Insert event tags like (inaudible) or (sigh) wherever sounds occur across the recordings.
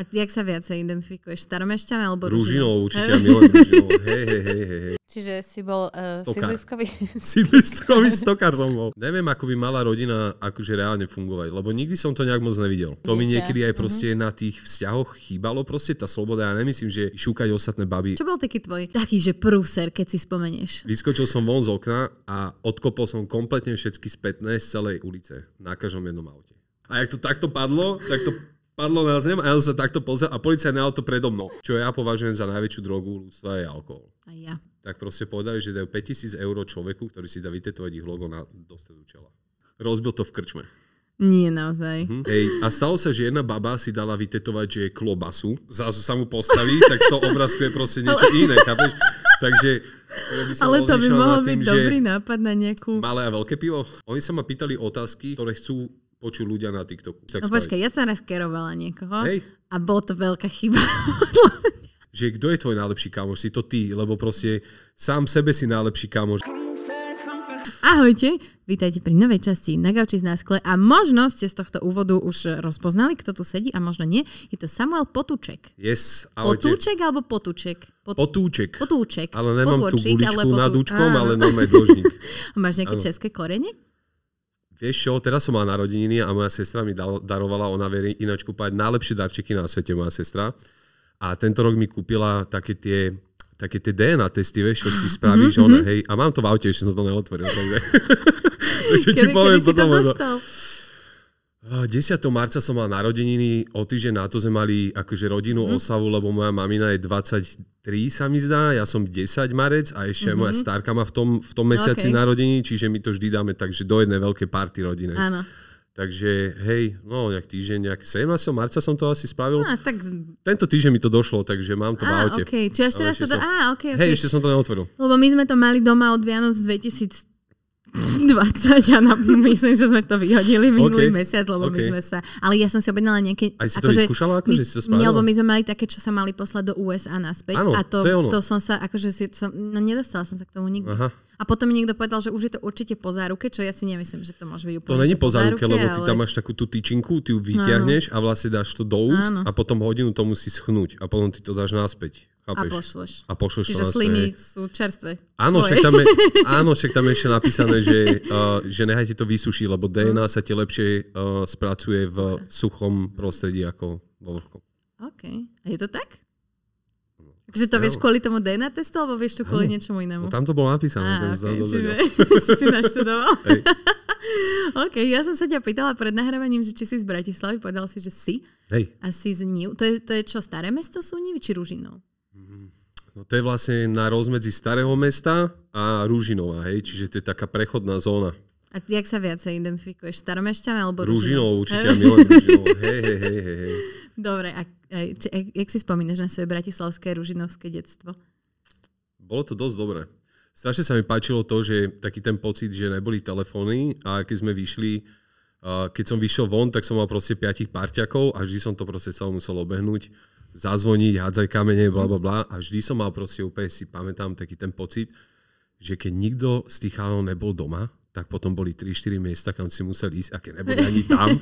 A ty, jak sa viacej identifikuješ? Staromešťan alebo Ružinov? určite, (laughs) ja milujem Hej, hej, hej, hej. Čiže si bol uh, stokár. sídliskový? (laughs) sídliskový stokár som bol. Neviem, ako by mala rodina akože reálne fungovať, lebo nikdy som to nejak moc nevidel. To Viete? mi niekedy aj proste uh-huh. na tých vzťahoch chýbalo proste tá sloboda. Ja nemyslím, že šúkať ostatné baby. Čo bol taký tvoj? Taký, že prúser, keď si spomenieš. Vyskočil som von z okna a odkopol som kompletne všetky spätné z celej ulice. Na každom jednom aute. A jak to takto padlo, tak to padlo na zem a ja som sa takto pozrel a policajné auto predo mnou, čo ja považujem za najväčšiu drogu ľudstva je alkohol. A ja. Tak proste povedali, že dajú 5000 eur človeku, ktorý si dá vytetovať ich logo na dostredu čela. Rozbil to v krčme. Nie, naozaj. Mm-hmm. Hej, a stalo sa, že jedna baba si dala vytetovať, že je klobasu. Zase sa mu postaví, tak to obrazkuje proste niečo Ale... iné, chápeš? Takže by Ale to by mohol byť tým, dobrý nápad na nejakú... Malé a veľké pivo. Oni sa ma pýtali otázky, ktoré chcú počujú ľudia na TikToku. Tak no počkaj, ja som raz kerovala niekoho Hej. a bol to veľká chyba. (laughs) že kto je tvoj najlepší kamoš, si to ty, lebo proste sám sebe si najlepší kamoš. Ahojte, vítajte pri novej časti na gauči z náskle a možno ste z tohto úvodu už rozpoznali, kto tu sedí a možno nie. Je to Samuel Potúček. Yes, ahojte. Potúček alebo Potúček? Pot... Potúček. Potúček. Ale nemám Potúčik, tú guličku potú- nad účkom, ale normálne dlžník. (laughs) Máš nejaké ano. české korene? Vieš čo, teraz som mal narodeniny a moja sestra mi darovala, ona verí ináč kúpať najlepšie darčeky na svete, moja sestra. A tento rok mi kúpila také tie, také tie DNA testy, vieš, čo si mhm, spravíš, mm-hmm. ona, mhm. hej, a mám to v aute, ešte som to neotvoril. Takže, (laughs) (laughs) takže ti poviem potom. Si to no. dostal? 10. marca som mal narodeniny, o týždeň na to sme mali akože rodinnú mm. osavu, lebo moja mamina je 23, sa mi zdá, ja som 10 marec a ešte mm-hmm. moja starka má v tom, v tom mesiaci okay. narodení, čiže my to vždy dáme takže do jednej veľkej party rodiny. Áno. Takže hej, no nejak týždeň, nejak 17. marca som to asi spravil. Ah, tak... Tento týždeň mi to došlo, takže mám to ah, v aute. Okay. Čiže teraz to... Som... Ah, okay, okay. Hej, ešte som to neotvoril. Lebo my sme to mali doma od Vianoc 2000 20 a na, myslím, že sme to vyhodili minulý okay. mesiac, lebo okay. my sme sa... Ale ja som si objednala nejaké... Aj si to akože, vyskúšala? Ako, my, že si to Nie, lebo my sme mali také, čo sa mali poslať do USA naspäť. Áno, a to, to, je ono. to som sa, akože si, som, no nedostala som sa k tomu nikdy. Aha. A potom mi niekto povedal, že už je to určite po záruke, čo ja si nemyslím, že to môže byť úplne. To není po záruke, lebo ty tam máš takú tú tyčinku, ty ju vyťahneš a vlastne dáš to do úst ano. a potom hodinu to musí schnúť a potom ty to dáš naspäť. A pošleš. A pošleš Čiže to sliny sú čerstvé. Áno však, tam je, (laughs) áno, však tam je ešte napísané, že, uh, (laughs) že nehajte to vysušiť, lebo hm. DNA mm. sa ti lepšie uh, spracuje v suchom prostredí ako vo vlhkom. OK. A je to tak? Takže to vieš kvôli tomu DNA testu, alebo vieš to kvôli ano. niečomu inému? No, tam to bolo napísané. Á, ten čiže (laughs) si naštudoval. OK, ja som sa ťa pýtala pred nahrávaním, že či si z Bratislavy, povedal si, že si. Hej. A si z Niu. To je, to je čo, staré mesto sú Nivy, či Ružinov? Mm, no to je vlastne na rozmedzi starého mesta a Ružinova, hej, čiže to je taká prechodná zóna. A ty, jak sa viacej identifikuješ? Staromešťan alebo Ružinov? Ružinov určite, ja (laughs) milujem Ružinov. Hej, hej, hej, hej. Dobre, a či, jak si spomínaš na svoje bratislavské ružinovské detstvo? Bolo to dosť dobré. Strašne sa mi páčilo to, že taký ten pocit, že neboli telefóny a keď sme vyšli, keď som vyšiel von, tak som mal proste piatich parťakov a vždy som to proste celom musel obehnúť, zazvoniť, hádzaj kamene, bla bla bla a vždy som mal proste úplne si pamätám taký ten pocit, že keď nikto z tých chalov nebol doma, tak potom boli 3-4 miesta, kam si musel ísť a keď neboli ani tam, (laughs)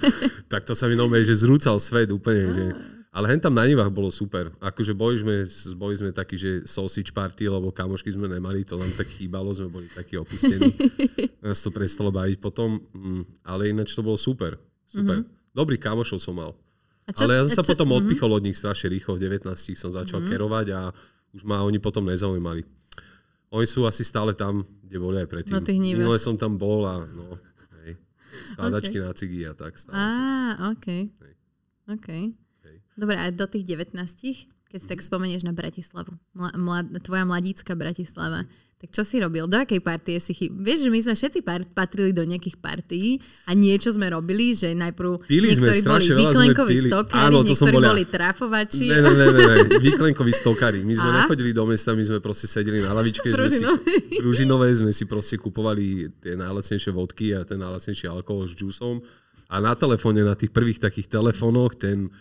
tak to sa mi normálne, že zrúcal svet úplne, že ale hen tam na Nivách bolo super. Akože boli sme, boli sme takí, že sausage party, lebo kamošky sme nemali, to nám tak chýbalo, sme boli takí opustení. (laughs) Nás to prestalo baviť potom, mm, ale ináč to bolo super. Super. Mm-hmm. Dobrý kamošov som mal. Čo, ale ja som sa čo, potom mm-hmm. odpichol od nich strašne rýchlo, v 19 som začal mm-hmm. kerovať a už ma oni potom nezaujímali. Oni sú asi stále tam, kde boli aj predtým. Na tých Minule som tam bol a no, hej. (laughs) Skladačky okay. na cigy a tak stále. Á, ah, OK. Hej. OK. Dobre, a do tých 19 keď si tak spomenieš na Bratislavu, mla, mla, tvoja mladícka Bratislava, tak čo si robil? Do akej partie si chýbal? Vieš, že my sme všetci par- patrili do nejakých partií a niečo sme robili, že najprv pili niektorí sme, boli vyklenkoví stokári, Áno, to niektorí som boli ja. boli trafovači. Ne, ne, ne, ne, ne. vyklenkoví stokári. My sme a? nechodili do mesta, my sme proste sedeli na lavičke, sme si, družinové sme si proste kupovali tie najlacnejšie vodky a ten najlacnejší alkohol s džusom a na telefóne, na tých prvých takých telefónoch, ten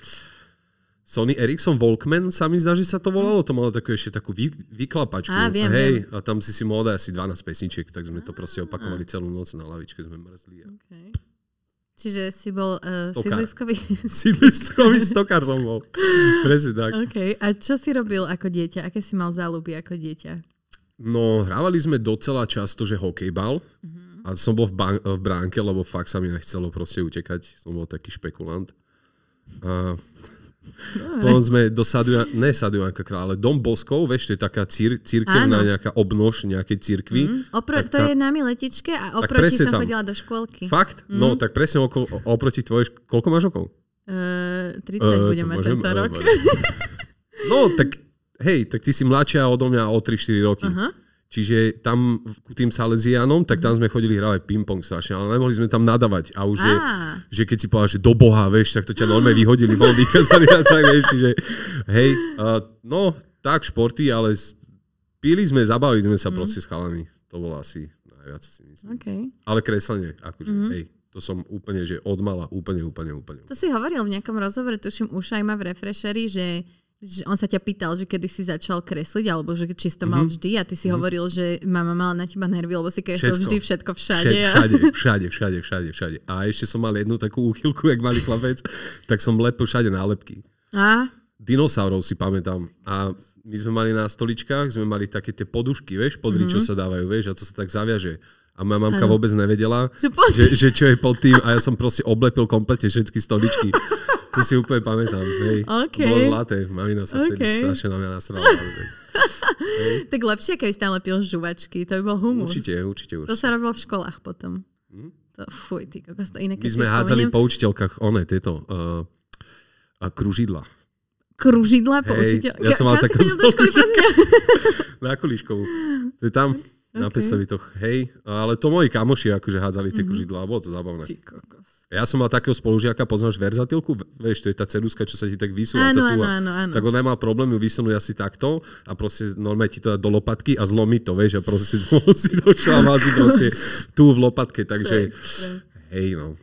Sony Ericsson Walkman sa mi zdá, že sa to volalo. To malo takú ešte takú vy, vyklapačku. Á, viem, Hej, viem. a tam si si mohol asi 12 pesničiek, tak sme to proste opakovali celú noc na lavičke, sme mrzli. A... Okay. Čiže si bol uh, sídliskový... (laughs) sídliskový stokár som bol. Presne tak. Okay. A čo si robil ako dieťa? Aké si mal záľuby ako dieťa? No, hrávali sme docela často, že hokejbal. Uh-huh. A som bol v, ban- v bránke, lebo fakt sa mi nechcelo proste utekať. Som bol taký špekulant. A sme do Saduja, ne Sadujanka kráľa, ale Dom Boskov, vieš, to je taká cír, církevná Áno. nejaká obnož nejakej cirkvi. Mm, opro- to tá, je na Miletičke a oproti som tam. chodila do škôlky. Fakt? Mm. No, mhm. tak presne okolo, oproti tvojej, šk- koľko máš rokov? Uh, 30 uh, budeme môžem, tento rok. Uh, no, tak hej, tak ty si mladšia odo mňa o 3-4 roky. Uh-huh. Čiže tam k tým Salesianom, tak tam sme chodili hravať ping-pong strašne, ale nemohli sme tam nadávať. A už, že, že keď si povedal, že do Boha, vieš, tak to ťa normálne vyhodili von, vykazali a tak, vieš, čiže hej, uh, no, tak športy, ale pili sme, zabavili sme sa mm. proste s chalami. To bolo asi najviac, si myslím. Okay. Ale kreslenie, akože, mm. hej, to som úplne, že odmala, úplne, úplne, úplne. To si hovoril v nejakom rozhovore, tuším, už aj ma v refresheri, že že on sa ťa pýtal, že kedy si začal kresliť, alebo že či si to mal mhm. vždy a ty si mm-hmm. hovoril, že mama mala na teba nervy, lebo si kreslil všetko. vždy všetko všade. všade, všade, všade, všade, všade. A ešte som mal jednu takú úchylku, jak malý chlapec, tak som lepil všade nálepky. A? Dinosaurov si pamätám. A my sme mali na stoličkách, sme mali také tie podušky, vieš, podri, mm-hmm. čo sa dávajú, vieš, a to sa tak zaviaže. A moja mamka ano. vôbec nevedela, že, že čo je pod tým a ja som proste oblepil kompletne všetky stoličky. (laughs) to si úplne pamätám. Hej. Okay. Bolo zlaté, mamina sa okay. vtedy strašne na mňa nasrala. (laughs) tak lepšie, keby tam lepil žuvačky, to by bol humus. Určite, určite, určite. To sa robilo v školách potom. Hm? To, fuj, ty, ako to inak My sme hádzali po učiteľkách one, tieto uh, a kružidla. Kružidla po učiteľkách? Ja som mal takú (laughs) Na Kuliškovú. To je tam. Okay. Na to hej. Ale to moji kamoši akože hádzali tie mm-hmm. kružidla, bolo to zábavné. Ty kokos. Ja som mal takého spolužiaka, poznáš verzatilku? Vieš, to je tá ceruska, čo sa ti tak vysúva. Áno, áno, áno, Tak on nemal problém ju vysunúť asi takto a proste normálne ti to dá do lopatky a zlomí to, vieš, a proste (laughs) si do šalmázy proste tu v lopatke, takže tak. hej no.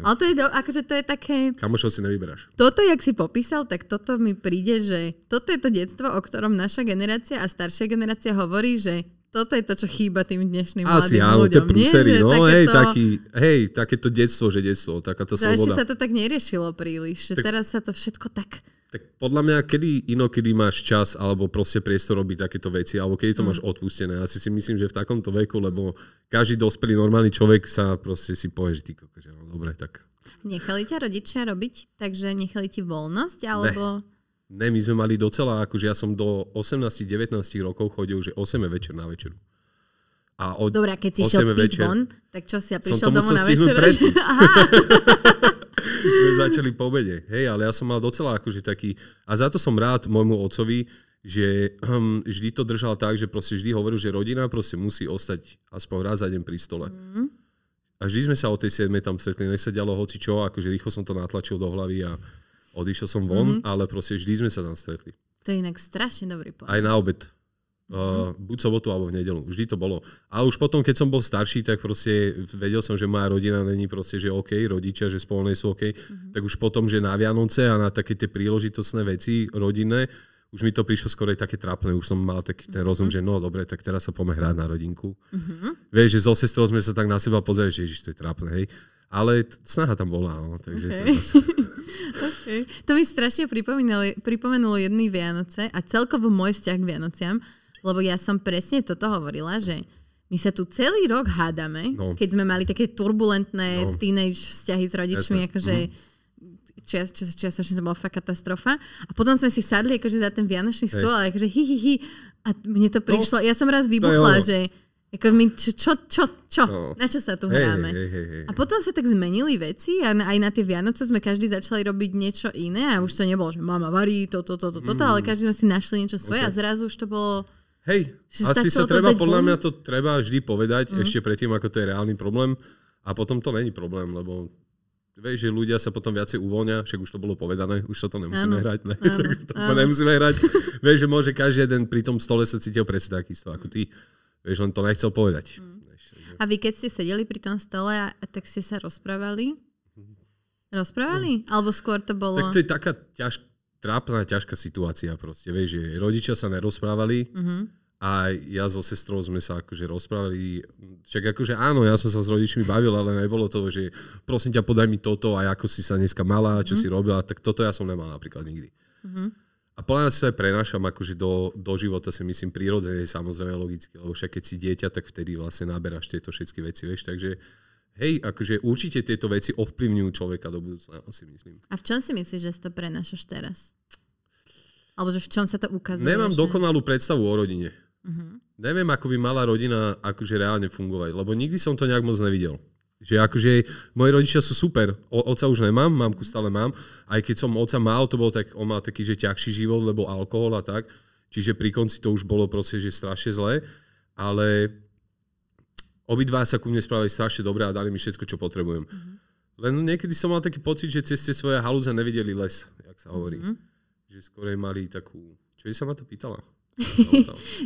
Ale to je, do, akože to je také... Kamošov si nevyberáš. Toto, jak si popísal, tak toto mi príde, že toto je to detstvo, o ktorom naša generácia a staršia generácia hovorí, že toto je to, čo chýba tým dnešným Asi, mladým áno, ľuďom. Asi prúsery, nie, no takéto... hej, taký, hej, takéto detstvo, že detstvo, taká tá sloboda. Ešte sa to tak neriešilo príliš, že tak, teraz sa to všetko tak... Tak podľa mňa, kedy inokedy máš čas alebo proste priestor robiť takéto veci, alebo kedy to mm. máš odpustené. Asi si myslím, že v takomto veku, lebo každý dospelý normálny človek sa proste si povie, že ty kokože, no dobre, tak... Nechali ťa rodičia robiť, takže nechali ti voľnosť, alebo... Ne Ne, my sme mali docela, akože ja som do 18-19 rokov chodil, že 8 večer na večeru. A od Dobre, keď si šiel večer, von, tak čo si ja prišiel domov na večer? (laughs) (laughs) sme začali po obede. Hej, ale ja som mal docela akože taký... A za to som rád môjmu ocovi, že hm, vždy to držal tak, že proste vždy hovoril, že rodina proste musí ostať aspoň raz za deň pri stole. Mm. A vždy sme sa o tej 7 tam stretli, nech sa dialo hoci čo, akože rýchlo som to natlačil do hlavy a odišiel som von, mm-hmm. ale proste vždy sme sa tam stretli. To je inak strašne dobrý pohľad. Aj na obed. Uh, buď sobotu alebo v nedelu. Vždy to bolo. A už potom, keď som bol starší, tak proste vedel som, že moja rodina není proste, že OK, rodičia, že spolnej sú OK. Mm-hmm. Tak už potom, že na Vianoce a na také tie príležitostné veci rodinné, už mi to prišlo skorej také trapné. Už som mal taký ten rozum, mm-hmm. že no dobre, tak teraz sa poďme hrať na rodinku. Mm-hmm. Vieš, že so sestrou sme sa tak na seba pozerali, že ježiš, to je trapné, hej. Ale t- snaha tam bola, no, takže... Okay. (laughs) to mi strašne pripomenulo jedný Vianoce a celkovo môj vzťah k Vianociam, lebo ja som presne toto hovorila, že my sa tu celý rok hádame, no. keď sme mali také turbulentné no. teenage vzťahy s rodičmi, Jasne. akože mhm. čas, čas, čas, čiastočne to bola fakt katastrofa. A potom sme si sadli akože za ten vianočný stôl, akože hi, hi, hi. A mne to no, prišlo. No. Ja som raz vybuchla, že ako my, čo, čo, čo, čo? No. Na čo sa tu hey, hráme? Hey, hey, hey. A potom sa tak zmenili veci a aj na tie Vianoce sme každý začali robiť niečo iné a už to nebolo, že mama varí toto, toto, toto, to, mm. ale každý sme si našli niečo svoje okay. a zrazu už to bolo... Hej, asi sa treba, podľa mňa to treba vždy povedať mm. ešte predtým, ako to je reálny problém a potom to není problém, lebo Vieš, že ľudia sa potom viacej uvoľnia, však už to bolo povedané, už sa to nemusíme ano. hrať, ne? ano. (laughs) tak to nemusíme hrať. Vieš, že môže každý jeden pri tom stole sa cítil presne takisto ako mhm. ty. Vieš, on to nechcel povedať. Mm. A vy keď ste sedeli pri tom stole, a, tak ste sa rozprávali? Rozprávali? Mm. Alebo skôr to bolo... Tak to je taká ťaž, trápna, ťažká situácia proste. Vieš, že rodičia sa nerozprávali mm-hmm. a ja so sestrou sme sa akože rozprávali. Však akože áno, ja som sa s rodičmi bavil, ale nebolo to, že prosím ťa, podaj mi toto a ako si sa dneska mala, čo mm-hmm. si robila. Tak toto ja som nemal napríklad nikdy. Mm-hmm. A podľa mňa sa aj prenášam akože do, do života si myslím prirodzene, samozrejme logicky, lebo však keď si dieťa, tak vtedy vlastne naberáš tieto všetky veci, vieš, takže hej, akože určite tieto veci ovplyvňujú človeka do budúcna, si myslím. A v čom si myslíš, že si to prenášaš teraz? Alebo že v čom sa to ukazuje? Nemám že... dokonalú predstavu o rodine. Uh-huh. Neviem, ako by mala rodina akože reálne fungovať, lebo nikdy som to nejak moc nevidel. Že akože moji rodičia sú super. O, oca už nemám, mamku stále mám. Aj keď som oca mal, to bol tak, on mal taký, že ťažší život, lebo alkohol a tak. Čiže pri konci to už bolo proste, že strašne zlé. Ale obidva sa ku mne spravili strašne dobre a dali mi všetko, čo potrebujem. Mm-hmm. Len niekedy som mal taký pocit, že ceste svoje halúze nevideli les, jak sa hovorí. Mm-hmm. Že skorej mali takú... Čo sa ma to (laughs) pýtala?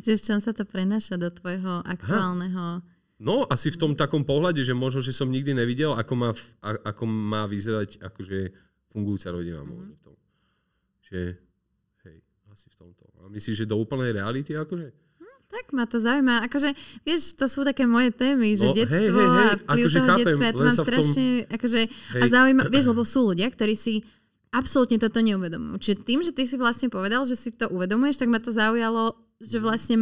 že v čom sa to prenáša do tvojho aktuálneho Aha No, asi v tom takom pohľade, že možno, že som nikdy nevidel, ako má, ako má vyzerať akože fungujúca rodina. Mhm. Možno v tom. Že, hej, asi v tomto. A myslíš, že do úplnej reality akože? Hm, tak ma to zaujíma. Akože, vieš, to sú také moje témy, že no, detstvo hej, hej, hej. a vplyv akože toho chápem, detstva. Ja to mám tom... strašne, akože, hej. a zaujíma, vieš, lebo sú ľudia, ktorí si absolútne toto neuvedomujú. Čiže tým, že ty si vlastne povedal, že si to uvedomuješ, tak ma to zaujalo, že mhm. vlastne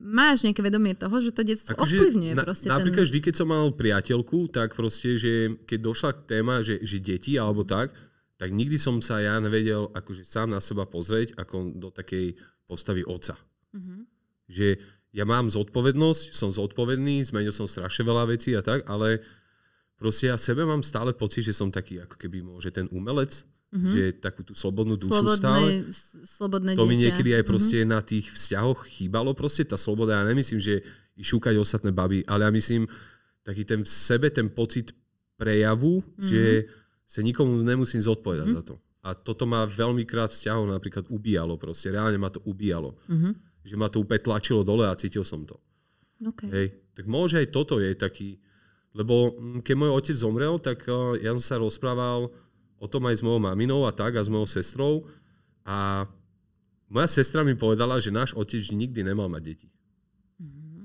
máš nejaké vedomie toho, že to detstvo Ako, ovplyvňuje na, proste Napríklad ten... vždy, keď som mal priateľku, tak proste, že keď došla k téma, že, že deti alebo tak, tak nikdy som sa ja nevedel akože sám na seba pozrieť ako do takej postavy oca. Mm-hmm. Že ja mám zodpovednosť, som zodpovedný, zmenil som strašne veľa vecí a tak, ale proste ja sebe mám stále pocit, že som taký ako keby môže ten umelec, Mm-hmm. Že takú tú slobodnú dušu slobodné, stále. Slobodné to dieťa. mi niekedy aj mhm. proste mm-hmm. na tých vzťahoch chýbalo proste tá sloboda. Ja nemyslím, že šúkať ostatné baby, ale ja myslím taký ten v sebe, ten pocit prejavu, mm-hmm. že sa nikomu nemusím zodpovedať mm-hmm. za to. A toto ma veľmi krát vzťahov napríklad ubíjalo proste. Reálne ma to ubíjalo. Mm-hmm. Že ma to úplne tlačilo dole a cítil som to. Okay. Hej. Tak môže aj toto je taký... Lebo keď môj otec zomrel, tak eh, ja som sa rozprával o tom aj s mojou maminou a tak a s mojou sestrou. A moja sestra mi povedala, že náš otec nikdy nemal mať deti. Mm-hmm.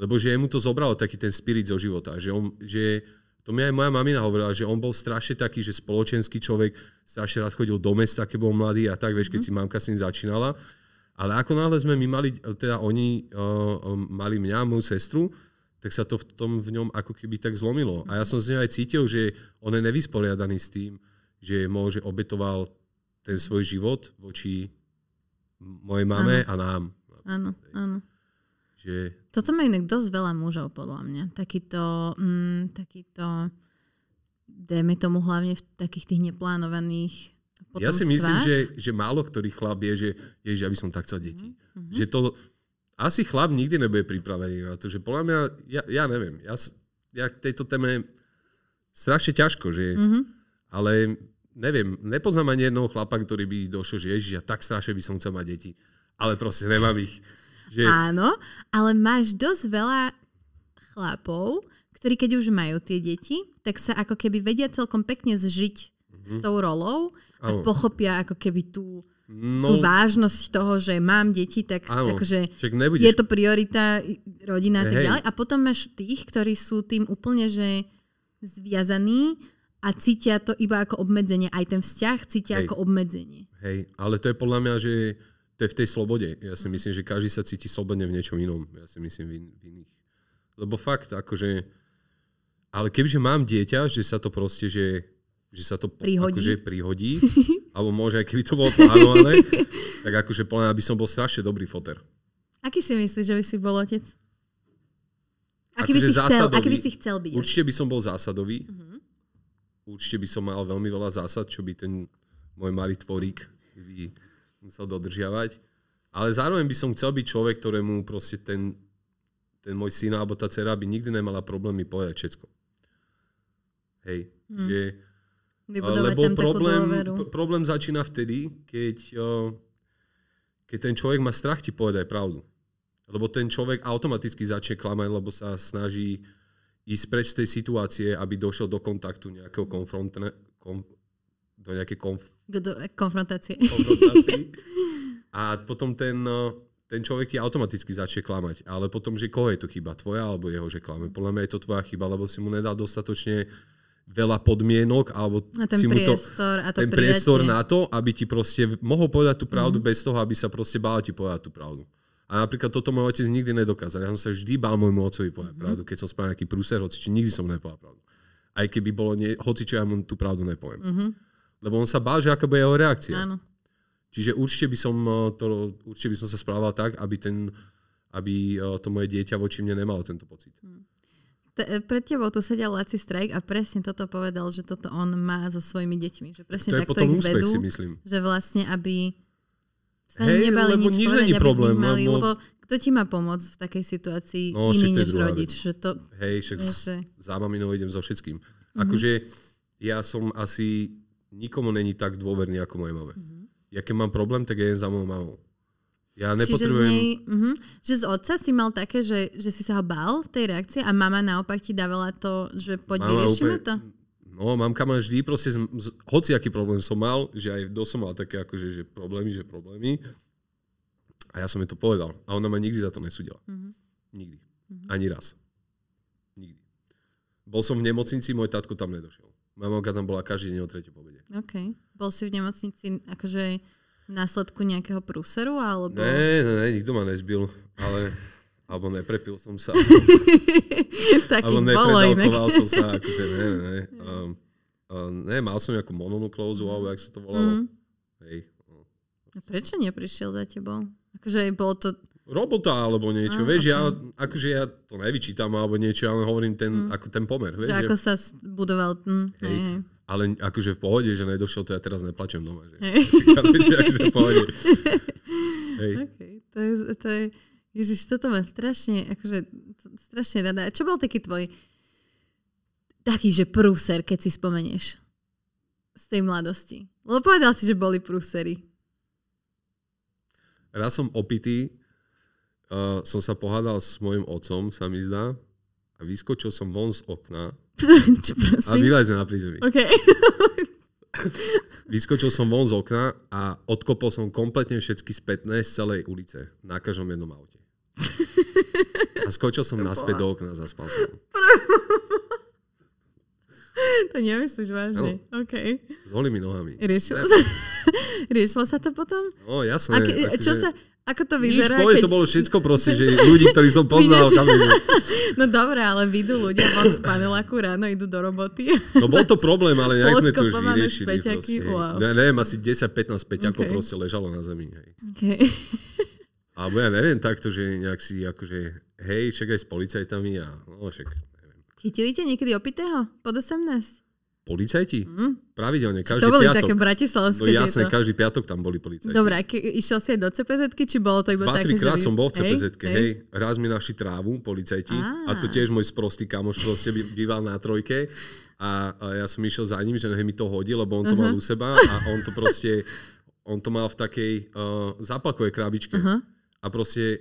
Lebo že mu to zobralo taký ten spirit zo života. Že, on, že to mi aj moja mamina hovorila, že on bol strašne taký, že spoločenský človek, strašne rád chodil do mesta, keď bol mladý a tak, vieš, keď mm. si mamka s ním začínala. Ale ako náhle sme my mali, teda oni uh, mali mňa, moju sestru, tak sa to v tom v ňom ako keby tak zlomilo. A ja som z neho aj cítil, že on je nevysporiadaný s tým, že môže obetoval ten svoj život voči mojej mame ano. a nám. Áno, áno. Že... Toto má inak dosť veľa mužov, podľa mňa. Takýto, mm, takýto dajme tomu hlavne v takých tých neplánovaných Ja si myslím, že, že málo ktorý chlap je, že že aby som tak chcel deti. Mm-hmm. Že to, asi chlap nikdy nebude pripravený na to, že podľa mňa, ja, ja neviem, ja, ja k tejto téme strašne ťažko, že, mm-hmm. ale neviem, nepoznám ani jedného chlapa, ktorý by došiel, že ježiš, ja tak strašne by som chcel mať deti. Ale proste nemám ich. Že... Áno, ale máš dosť veľa chlapov, ktorí keď už majú tie deti, tak sa ako keby vedia celkom pekne zžiť mm-hmm. s mhm. tou rolou a Áno. pochopia ako keby tú no, tú vážnosť toho, že mám deti, tak, takže nebudeš... je to priorita rodina a tak ďalej. A potom máš tých, ktorí sú tým úplne, že zviazaní a cítia to iba ako obmedzenie. Aj ten vzťah cítia Hej. ako obmedzenie. Hej, ale to je podľa mňa, že to je v tej slobode. Ja si myslím, že každý sa cíti slobodne v niečom inom. Ja si myslím v, v iných. Lebo fakt, akože... Ale kebyže mám dieťa, že sa to proste, že, že sa to prihodí, akože prihodí (laughs) alebo môže, aj keby to bolo plánované, tak akože podľa aby som bol strašne dobrý foter. Aký si myslíš, že by si bol otec? Aký, akože by, si chcel, aký by si chcel byť? Určite by som bol zásadový. Uh-huh určite by som mal veľmi veľa zásad, čo by ten môj malý tvorík by musel dodržiavať. Ale zároveň by som chcel byť človek, ktorému proste ten, ten môj syn alebo tá dcera by nikdy nemala problémy povedať všetko. Hej. Hmm. Že, eh, lebo problém, problém začína vtedy, keď, eh, keď ten človek má strach ti povedať pravdu. Lebo ten človek automaticky začne klamať, lebo sa snaží uh, ísť preč z tej situácie, aby došiel do kontaktu nejakého konfrontne, kom, do nejakej konf... Do, konfrontácie. konfrontácie. (laughs) A potom ten, no, ten človek ti automaticky začne klamať. Ale potom, že koho je to chyba? Tvoja alebo jeho, že klame? Podľa mňa je to tvoja chyba, lebo si mu nedal dostatočne veľa podmienok alebo a ten si mu to, priestor, a to ten priestor na to, aby ti proste mohol povedať tú pravdu mm. bez toho, aby sa proste bál ti povedať tú pravdu. A napríklad toto môj otec nikdy nedokázal. Ja som sa vždy bál môjmu otcovi povedať mm-hmm. pravdu, keď som spravil nejaký prúser, hoci či nikdy som nepovedal pravdu. Aj keby bolo, nie, hoci čo ja mu tú pravdu nepoviem. Mm-hmm. Lebo on sa bál, že aká bude jeho reakcia. Áno. Čiže určite by som, eh, to, určite by som sa správal tak, aby, ten, aby eh, to moje dieťa voči mne nemalo tento pocit. Mm. T- eh, pred tebou tu sedel Laci Strajk a presne toto povedal, že toto on má so svojimi deťmi. Že presne to je takto potom ich úspech, vedú, si myslím. Že vlastne, aby sa Hej, nebali lebo nič, povedať, aby problém, mali, lebo... No, no. lebo kto ti má pomôcť v takej situácii no, iný než rodič? Že to, Hej, však že... za maminou idem so všetkým. Mm-hmm. Akože ja som asi nikomu není tak dôverný ako moje mame. Mm-hmm. Ja keď mám problém, tak ja idem za mojou mamou. Ja nepotrebujem... Čiže z, nej, uh-huh. že z otca si mal také, že, že si sa ho bál z tej reakcie a mama naopak ti dávala to, že poď mama vyriešime úplne, to? No, mamka ma vždy proste, z, z, aký problém som mal, že aj dosť som mal také akože, že problémy, že problémy. A ja som jej to povedal. A ona ma nikdy za to nesudila. Mm-hmm. Nikdy. Mm-hmm. Ani raz. Nikdy. Bol som v nemocnici, môj tatko tam nedošiel. Moja mamka tam bola každý deň o tretie pobede. OK. Bol si v nemocnici akože následku nejakého prúseru? Alebo... Ne, ne, ne, nikto ma nezbil. Ale (laughs) Alebo neprepil som sa. (laughs) Takých alebo nepredalkoval som sa. Akože, ne, ne, ne. (laughs) Mm. Um, um, ne, mal som nejakú mononukleózu, mm. alebo ak sa to volalo. Mm. Hej. No. A prečo neprišiel za tebou? Akože bolo to... Robota alebo niečo, ah, vieš, okay. ja, akože ja to nevyčítam alebo niečo, ale hovorím ten, mm. ako ten pomer. Vieš, že ako sa budoval... Mm, hej. Hej, hej. Ale akože v pohode, že nedošiel, to ja teraz neplačem doma. Že? Hej. (laughs) akože v pohode. hej. Okay, to je, to je... Ježiš, toto ma strašne, akože, strašne rada. Čo bol taký tvoj taký, že prúser, keď si spomenieš z tej mladosti? Lebo povedal si, že boli prúsery. Raz som opitý, uh, som sa pohádal s mojim otcom, sa mi zdá, a vyskočil som von z okna. (laughs) Čo prosím? A vylezme na prízemí. Okay. (laughs) Vyskočil som von z okna a odkopol som kompletne všetky spätné z celej ulice na každom jednom aute. A skočil som naspäť do okna, zaspal som. (laughs) To nemyslíš vážne. No. Okay. S holými nohami. Riešilo sa, (laughs) riešilo sa to potom? No, jasné. Ak, akože čo že... sa, ako to vyzerá? Nič, povie, keď... to bolo všetko proste, že ľudí, ktorí som (laughs) poznal. Tam no dobré, ale vidú ľudia von z paneláku ráno, idú do roboty. No bol to problém, ale nejak sme to už vyriešili. wow. Ne, neviem, asi 10-15 peťakov okay. proste ležalo na zemi. Hej. Okay. Alebo ja neviem takto, že nejak si akože, hej, však aj s policajtami a no však Chytili ťa niekedy opitého? Pod 18? Policajti? Mm. Pravidelne, každý piatok. To boli piatok. také bratislavské. No jasné, tieto. každý piatok tam boli policajti. Dobre, ke- išiel si aj do cpz či bolo to iba Dva, také, že... som bol v cpz hej, hej. Raz mi naši trávu policajti a, a to tiež môj sprostý kamoš proste býval na trojke a, a ja som išiel za ním, že nech no, mi to hodí, lebo on to uh-huh. mal mhm. u seba a on to proste, on to mal v takej uh, eh, zapakovej krabičke. Uh-huh a proste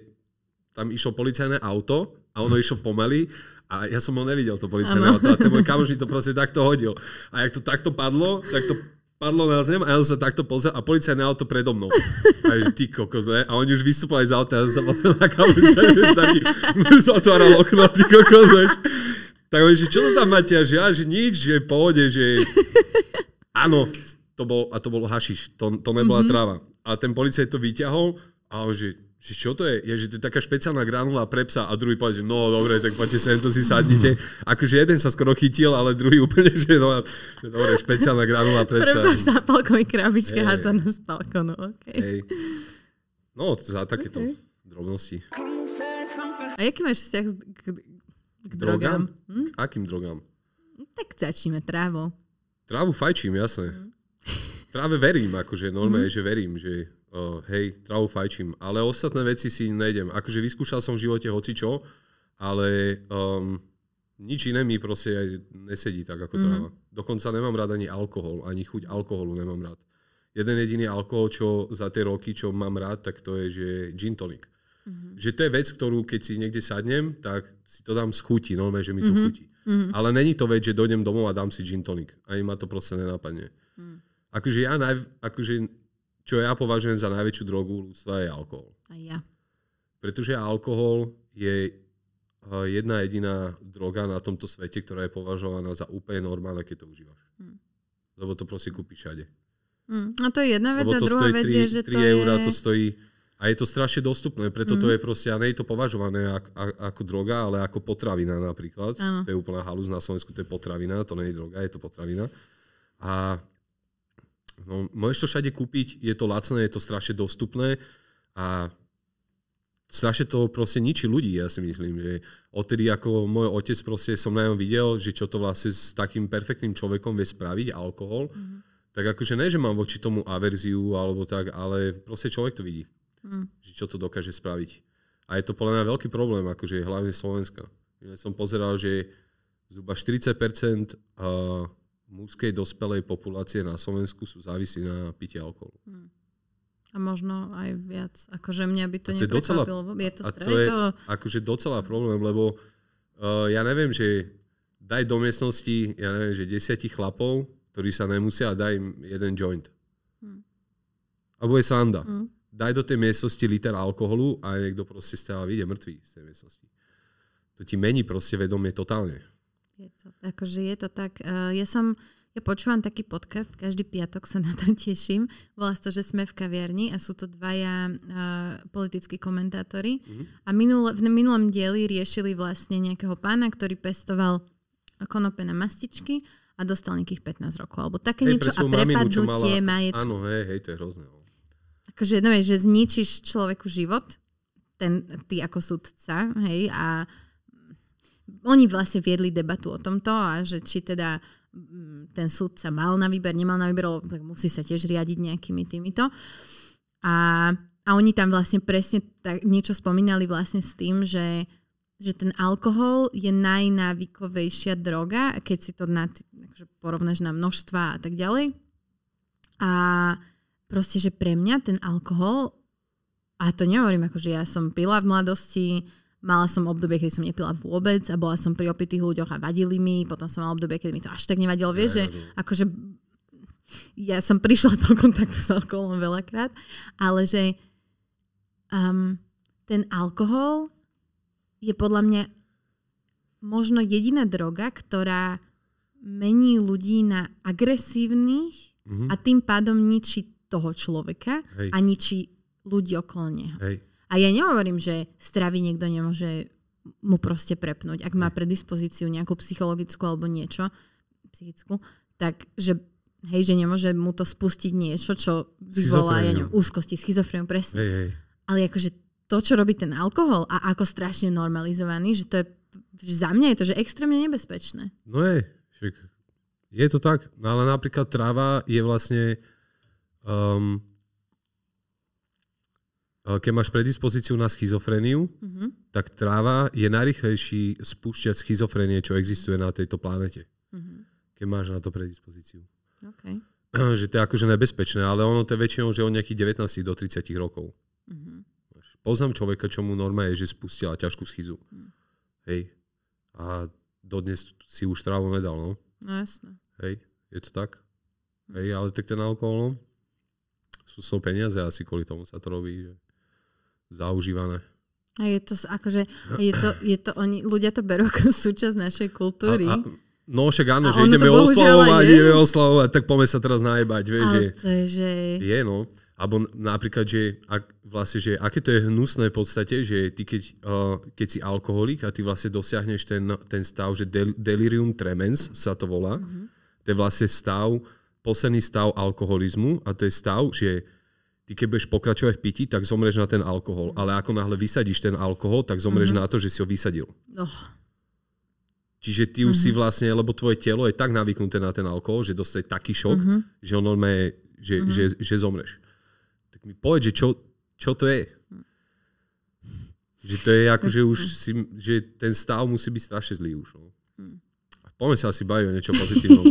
tam išlo policajné auto a ono hm. išlo pomaly a ja som ho nevidel, to policajné ano. auto a ten môj kamoš mi to proste takto hodil. A jak to takto padlo, tak to padlo na zem a ja som sa takto pozrel a policajné auto predo mnou. A je, ty kokos, ne? A oni už vystúpali z auta a ja som sa pozrel na sa (laughs) otváral okno, ty kokos, ne? Tak oni, že čo to tam máte? A že, ja, že nič, že pohode, že... Áno, to bol, a to bol hašiš, to, to nebola mm-hmm. tráva. A ten policajt to vyťahol a on, že že čo to je? Je, že to je taká špeciálna granula pre psa a druhý povedal, že no dobre, tak poďte sem, to si sadnite. Akože jeden sa skoro chytil, ale druhý (laughs) úplne, že no, dobre, špeciálna granula pre psa. Prv sa v zápalkovej krabičke hey. hádza na spalkonu, okay. Hey. No, za takéto okay. drobnosti. A jaký máš vzťah k, k k drogám? Hm? K akým drogám? No, tak začneme trávo. Trávu fajčím, jasne. Hm. Tráve verím, akože normálne, hm. že verím, že uh, hej, trávu fajčím, ale ostatné veci si nejdem. Akože vyskúšal som v živote hocičo, ale um, nič iné mi proste aj nesedí tak ako mhm. tráva. Mm-hmm. Dokonca nemám rád ani alkohol, ani chuť alkoholu nemám rád. Jeden jediný alkohol, čo za tie roky, čo mám rád, tak to je, že gin tonic. Mm-hmm. Že to je vec, ktorú keď si niekde sadnem, tak si to dám z chuti, normálne, že mi to mm-hmm. chutí. Mm-hmm. Ale není to vec, že dojdem domov a dám si gin tonic. Ani ma to proste nenápadne. Mm. Akože ja naj, akože čo ja považujem za najväčšiu drogu ľudstva, je alkohol. A ja. Pretože alkohol je eh, jedna jediná droga na tomto svete, ktorá je považovaná za úplne normálne, keď to užívaš. Mm. Lebo to proste kúpiš všade. Mm. A to je jedna vec, Lebo a druhá vec 3, je, že 3 to eur, je... to stojí a je to strašne dostupné, preto mm. to hm. je proste, a nie je to považované ako, ako droga, ale ako potravina napríklad. Ano. To je úplná halus na Slovensku, to je potravina, to nie je droga, je to potravina. A No, môžeš to všade kúpiť, je to lacné, je to strašne dostupné a strašne to proste ničí ľudí, ja si myslím, že odtedy ako môj otec proste som najom videl, že čo to vlastne s takým perfektným človekom vie spraviť, alkohol, mm-hmm. tak akože ne, že mám voči tomu averziu alebo tak, ale proste človek to vidí, mm. že čo to dokáže spraviť. A je to podľa mňa veľký problém, akože hlavne Slovenska. Ja som pozeral, že zhruba 40% uh, mužskej dospelej populácie na Slovensku sú závisí na pite alkoholu. Hmm. A možno aj viac. Akože mňa by to, to neprekvapilo. Je to, a to je to... akože docela problém, lebo uh, ja neviem, že daj do miestnosti, ja neviem, že desiatich chlapov, ktorí sa nemusia, daj im jeden joint. Hmm. Alebo je sranda. Hmm. Daj do tej miestnosti liter alkoholu a niekto proste stáva vyjde mŕtvý z tej miestnosti. To ti mení proste vedomie totálne. Je to, akože je to tak. E, ja som, ja počúvam taký podcast, každý piatok sa (laughs) na to teším. Volá to, že sme v kaviarni a sú to dvaja uh, politickí komentátori. Mm-hmm. A minul, v minulom dieli riešili vlastne nejakého pána, ktorý pestoval konope na mastičky a dostal nejakých 15 rokov. Alebo také hej, niečo a prepadnutie mala... majetku. Áno, hej, hej, to je hrozné. No. Akože, no, je, že zničíš človeku život, ten, ty ako sudca, hej, a oni vlastne viedli debatu o tomto a že či teda mm, ten sa mal na výber, nemal na výber, tak musí sa tiež riadiť nejakými týmito. A, a oni tam vlastne presne tak niečo spomínali vlastne s tým, že že ten alkohol je najnávykovejšia droga, keď si to na, akože porovnáš na množstva a tak ďalej. A proste, že pre mňa ten alkohol, a to nehovorím, akože ja som pila v mladosti, Mala som obdobie, keď som nepila vôbec a bola som pri opitých ľuďoch a vadili mi. Potom som mala obdobie, keď mi to až tak nevadilo. Vieš, že akože ja som prišla do kontaktu s alkoholom veľakrát, ale že um, ten alkohol je podľa mňa možno jediná droga, ktorá mení ľudí na agresívnych mm-hmm. a tým pádom ničí toho človeka Hej. a ničí ľudí okolo neho. Hej. A ja nehovorím, že stravy niekto nemôže mu proste prepnúť, ak má predispozíciu nejakú psychologickú alebo niečo, psychickú, tak že hej, že nemôže mu to spustiť niečo, čo vyvolá ja neviem, úzkosti, schizofréniu, presne. Hej, hej. Ale akože to, čo robí ten alkohol a ako strašne normalizovaný, že to je, že za mňa je to, že extrémne nebezpečné. No je, však je to tak, no ale napríklad tráva je vlastne um, Eh, keď máš predispozíciu na schizofréniu, mm-hmm. tak tráva je najrychlejší spúšťať schizofrénie, čo existuje na tejto planete. Mm-hmm. Keď máš na to predispozíciu. Okay. (clears throat) Že to je akože nebezpečné, ale ono to je väčšinou, že od nejakých 19 do 30 rokov. Mm-hmm. Poznám človeka, čo mu norma je, že spustila ťažkú schizu. Mm. Hej. A dodnes si už trávu nedal, no? No jasne. Hej, je to tak? Mm. Hej, ale tak ten alkohol, no? Sú to peniaze asi kvôli tomu sa to robí. Že zaužívané. A je to, akože, (laughs) je to, je to oni, ľudia to berú ako (laughs) súčasť našej kultúry. A, a, no však áno, a že ideme oslavovať, ideme oslavovať, tak poďme sa teraz najebať, vieš, že, je, že... Je, no. Abo napríklad, že, ak, vlastne, že aké to je hnusné v podstate, že ty keď, uh, keď si alkoholik a ty vlastne dosiahneš ten, ten stav, že del, delirium tremens sa to volá, mm-hmm. to je vlastne stav, posledný stav alkoholizmu a to je stav, že ty keď budeš pokračovať v piti, tak zomreš na ten alkohol. Ale ako náhle vysadíš ten alkohol, tak zomreš mm-hmm. na to, že si ho vysadil. Oh. Čiže ty mm-hmm. už si mhm. vlastne, lebo tvoje telo je tak navyknuté na ten alkohol, že dostaje taký šok, mm-hmm. že on normálne, že, mm-hmm. že, že, že zomreš. Tak mi povedz, že čo, čo to je? Že to je ako, že už (laughs) si, že ten stav musí byť strašne zlý už. No. Mm. Poďme sa asi baviť o niečo pozitívne.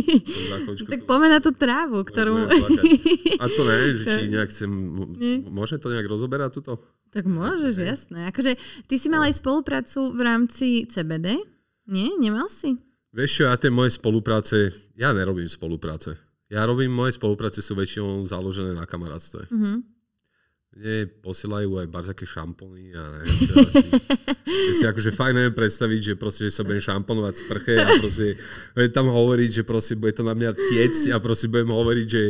(laughs) tak poďme na tú trávu, ktorú... A to ne, že (laughs) či nejak chcem... Môžeme to nejak rozoberať túto? Tak môžeš, ne? jasné. Akože ty si mal aj spoluprácu v rámci CBD? Nie? Nemal si? Vieš čo, ja tie moje spolupráce... Ja nerobím spolupráce. Ja robím, moje spolupráce sú väčšinou založené na kamarátstve. Mm-hmm. Mne posielajú aj barzaké šampóny a neviem, čo asi. (laughs) Ja si akože fajn neviem predstaviť, že proste, že sa budem šamponovať v prche a proste budem tam hovoriť, že proste bude to na mňa tiec a proste budem hovoriť, že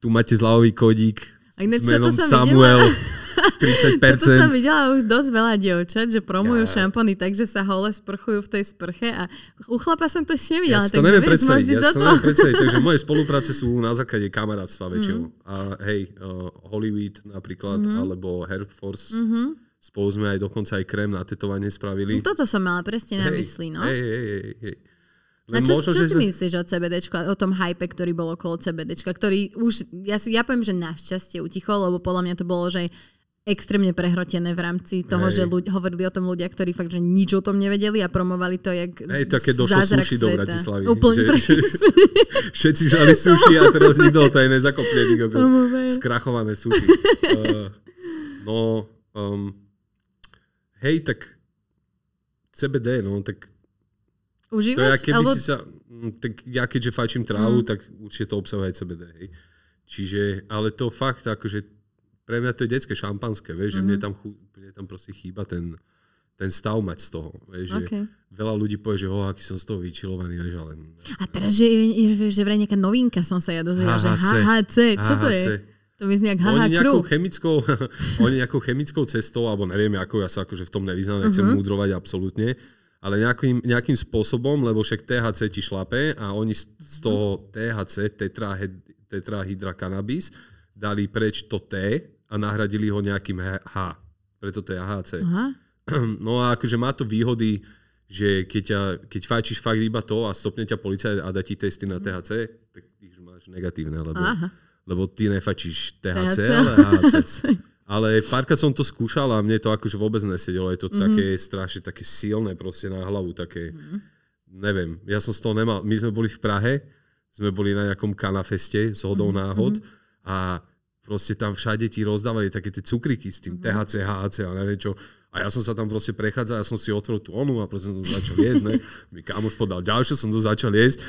tu máte zľavový kodík, a ináč, to som Samuel. Videla? (laughs) (laughs) 30%. Toto som videla už dosť veľa dievčat, že promujú ja. šampóny tak, že sa hole sprchujú v tej sprche a u chlapa som to ešte nevidela. Ja si to neviem predstaviť, ja si to neviem predstaviť, takže moje (laughs) spolupráce sú na základe kamarátstva mhm. väčšinou. Mm. A hej, uh, e, Hollywood napríklad, mm. alebo Herb Force. mm-hmm. spolu sme aj dokonca aj krém na tetovanie spravili. No, toto som mala presne na mysli, no. Hej, hej, hej, hej. Len no a čo, možno, čo že si sa... myslíš o CBD, o tom hype, ktorý bol okolo CBD, ktorý už, ja, si, ja poviem, že našťastie utichol, lebo podľa mňa to bolo, že extrémne prehrotené v rámci toho, Hej. že ľud, hovorili o tom ľudia, ktorí fakt, že nič o tom nevedeli a promovali to jak Hej, to, keď došlo sushi sveta. do Bratislavy. Úplne že, že, (laughs) Všetci žali suši a teraz nikto to aj nezakopne. Oh, skrachované suši. Uh, (laughs) eh, no, um, hej, tak CBD, no, tak Užívaš? To ja, keby Albo... si sa, tak ja keďže fajčím trávu, mm. tak určite to obsahuje aj CBD. Hej. Čiže, ale to fakt, akože pre mňa to je detské šampanské, vieš, mm. hmm že mne mhm. tam, chú, mne tam proste chýba ten, ten stav mať z toho. Vieš, okay. že veľa ľudí povie, že oh, aký som z toho vyčilovaný. Vieš, ale... A teraz, že, že vraj nejaká novinka som sa ja dozvedel, že HHC, čo HHC. to je? To mi znie ako oni nejakou chemickou, (laughs) oni nejakou chemickou cestou, alebo neviem, ako ja sa akože v tom nevyznám, nechcem uh-huh. múdrovať absolútne, ale nejakým, nejakým spôsobom, lebo však THC ti šlape a oni z, z toho mhm. THC, hydra tetrahydrakanabis, dali preč to T a nahradili ho nejakým H. Preto je HC. (clears throat) No a akože má to výhody, že keď, ťa, keď fajčíš fakt iba to a stopne ťa policia a dá ti testy na mhm. THC, tak ich máš negatívne, lebo, Aha. lebo ty nefačíš THC, THC. ale HC. (laughs) Ale párkrát som to skúšal a mne to akože vôbec nesedelo. Je to mm-hmm. také strašne také silné proste na hlavu, také, mm-hmm. neviem, ja som z toho nemal. My sme boli v Prahe, sme boli na nejakom kanafeste s hodou mm-hmm. náhod mhm. a proste tam všade ti rozdávali také tie cukriky s tým mm-hmm. THC, HAC a neviem čo. A ja som sa tam proste prechádzal, ja som si otvoril tú onu a proste som to začal jesť, ne? Mi kamoš podal ďalšie, som to začal jesť.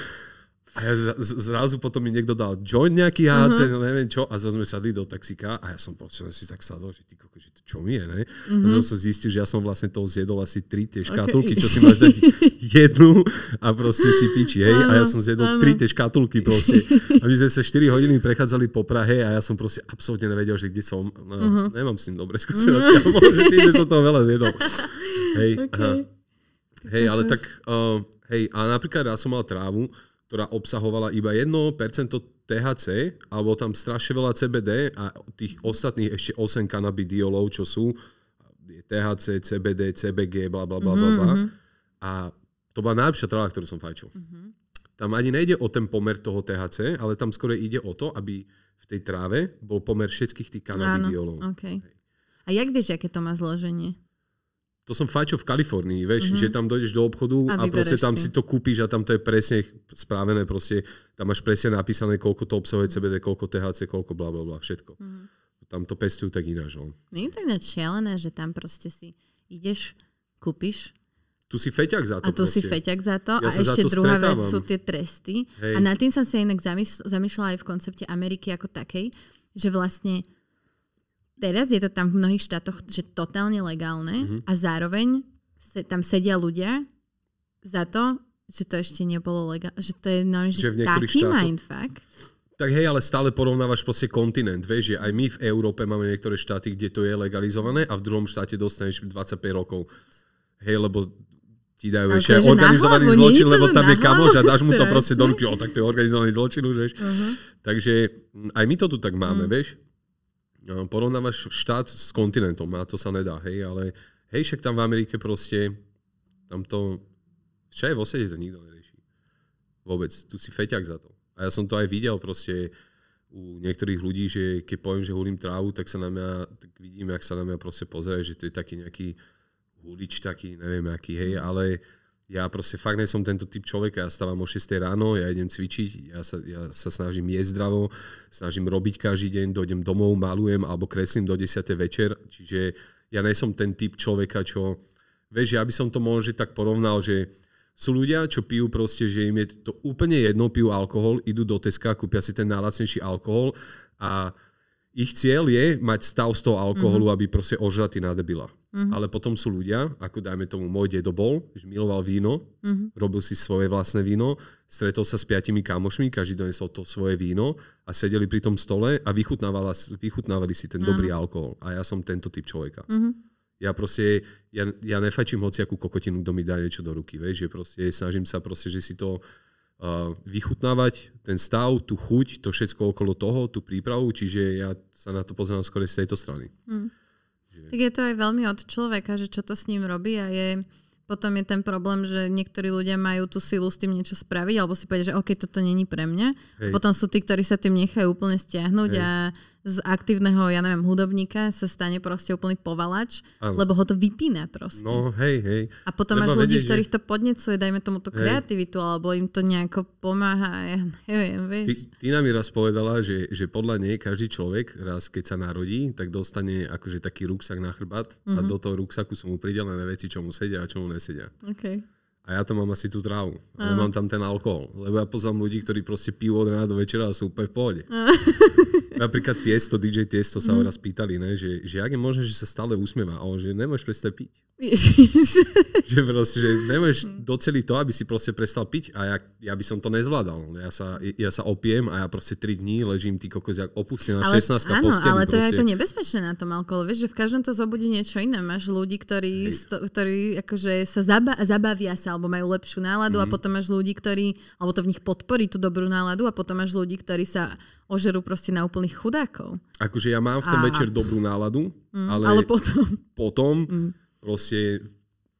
A ja zrazu potom mi niekto dal join nejaký HC, mhm. uh-huh. No neviem čo, a zrazu sme sadli do taxika a ja som proste si tak sadol, že ty koko, že to čo mi je, ne? Uh-huh. A mhm. zrazu som zistil, že ja som vlastne toho zjedol asi tri tie škatulky, okay. čo si máš dať (laughs) jednu a proste si piči, hej? Ano, a ja som zjedol ano. tri tie škatulky proste. (laughs) A my sme sa 4 hodiny prechádzali po Prahe a ja som proste absolútne nevedel, že kde som. Uh-huh. Nemám s tým dobre skúsenosti, uh-huh. že tým, že som toho veľa zjedol. (laughs) Hej, okay. hej ale tak, uh, hej, a napríklad ja som mal trávu, ktorá obsahovala iba 1% THC alebo tam strašne veľa CBD a tých ostatných ešte 8 kanabidiolov, čo sú THC, CBD, CBG, bla bla bla bla. Mm-hmm. A to bola najlepšia tráva, ktorú som fajčil. Mm-hmm. Tam ani nejde o ten pomer toho THC, ale tam skôr ide o to, aby v tej tráve bol pomer všetkých tých kanabidiolov. Áno, okay. A jak vieš, aké to má zloženie? to som fajčil v Kalifornii, vieš, mm-hmm. že tam dojdeš do obchodu a, a proste tam si. si to kúpiš a tam to je presne správené, proste tam máš presne napísané, koľko to obsahuje mhm. CBD, koľko THC, koľko bla bla bla, všetko. Mm-hmm. Tam to pestujú tak ináč. No. Nie je to ináč šialené, že tam proste si ideš, kúpiš tu si feťak za to. A tu proste. si feťak za to. Ja a ešte to druhá stretávam. vec sú tie tresty. Hej. A nad tým som sa inak zamýšľala aj v koncepte Ameriky ako takej, že vlastne teraz je to tam v mnohých štátoch, že totálne legálne mm-hmm. a zároveň se, tam sedia ľudia za to, že to ešte nebolo legálne, že to je no, že, že v taký štátoch... mindfuck. Tak hej, ale stále porovnávaš proste kontinent, vieš, že aj my v Európe máme niektoré štáty, kde to je legalizované a v druhom štáte dostaneš 25 rokov. Hej, lebo ti dajú ešte okay, organizovaný hlavu, zločin, lebo tam je kamoš a dáš mu to proste do ruky, o, tak to je organizovaný zločin už, vieš. Uh-huh. Takže aj my to tu tak máme, mm. vieš porovnávaš štát s kontinentom a to sa nedá, hej, ale hej, však tam v Amerike proste, tam to, čo je vo svete to nikto nerieši. Vôbec, tu si feťak za to. A ja som to aj videl proste u niektorých ľudí, že keď poviem, že hulím trávu, tak sa na mňa, tak vidím, jak sa na mňa proste pozrie, že to je taký nejaký hulič taký, neviem aký, hej, ale uh, ja proste fakt nie som tento typ človeka. Ja stávam o 6 ráno, ja idem cvičiť, ja sa, ja sa snažím jesť zdravo, snažím robiť každý deň, dojdem domov, malujem alebo kreslím do 10. večer. Čiže ja nie som ten typ človeka, čo... Vieš, ja by som to možno tak porovnal, že sú ľudia, čo pijú proste, že im je to úplne jedno, pijú alkohol, idú do Teska, kúpia si ten najlacnejší alkohol a ich cieľ je mať stav z toho alkoholu, mm-hmm. aby proste ožratý nadebila. Mm-hmm. Ale potom sú ľudia, ako dajme tomu môj dedo bol, že miloval víno, mm-hmm. robil si svoje vlastné víno, stretol sa s piatimi kamošmi, každý donesol to svoje víno a sedeli pri tom stole a vychutnávali, vychutnávali si ten mm-hmm. dobrý alkohol. A ja som tento typ človeka. Mm-hmm. Ja proste, ja, ja nefačím hociakú kokotinu, kto mi dá niečo do ruky, vieš, že proste snažím sa proste, že si to vychutnávať ten stav, tú chuť, to všetko okolo toho, tú prípravu, čiže ja sa na to pozerám skôr z tejto strany. Hmm. Že... Tak je to aj veľmi od človeka, že čo to s ním robí a je potom je ten problém, že niektorí ľudia majú tú silu s tým niečo spraviť, alebo si povedia, že OK, toto není pre mňa. Hej. Potom sú tí, ktorí sa tým nechajú úplne stiahnuť Hej. a z aktívneho, ja neviem, hudobníka sa stane proste úplný povalač, ano. lebo ho to vypína proste. No, hej, hej. A potom Treba máš ľudí, vedieť, ktorých že... to podnecuje, dajme tomu tú kreativitu, hej. alebo im to nejako pomáha, ja neviem, vieš. Ty, Tina mi raz povedala, že, že podľa nej každý človek, raz keď sa narodí, tak dostane akože taký ruksak na chrbát mm-hmm. a mhm. do toho ruksaku sú mu pridelené veci, čo mu sedia a čo mu nesedia. Okay a ja tam mám asi tú trávu. Ja mám tam ten alkohol. Lebo ja poznám ľudí, ktorí proste pijú od rána do večera a sú úplne v pohode. (laughs) Napríklad Tiesto, DJ Tiesto sa mm. raz pýtali, ne, že, že ak je možné, že sa stále usmieva. A on, že nemôžeš prestať piť. (laughs) že proste, že nemôžeš mhm. doceliť to, aby si proste prestal piť. A ja, ja by som to nezvládal. Ja sa, ja sa opiem a ja proste 3 dní ležím ty kokos jak opustená ale, 16 áno, posteli. ale to proste. je to nebezpečné na tom alkoholu. Vieš, že v každom to zobudí niečo iné. Máš ľudí, ktorí, sto, ktorí akože sa zaba, zabavia sa alebo majú lepšiu náladu mm-hmm. a mhm. potom máš ľudí, ktorí, alebo to v nich podporí tú dobrú náladu a potom máš ľudí, ktorí sa ožerú proste na úplných chudákov. Akože ja mám v tom a... večer dobrú náladu, mm, ale, ale potom, potom mm. proste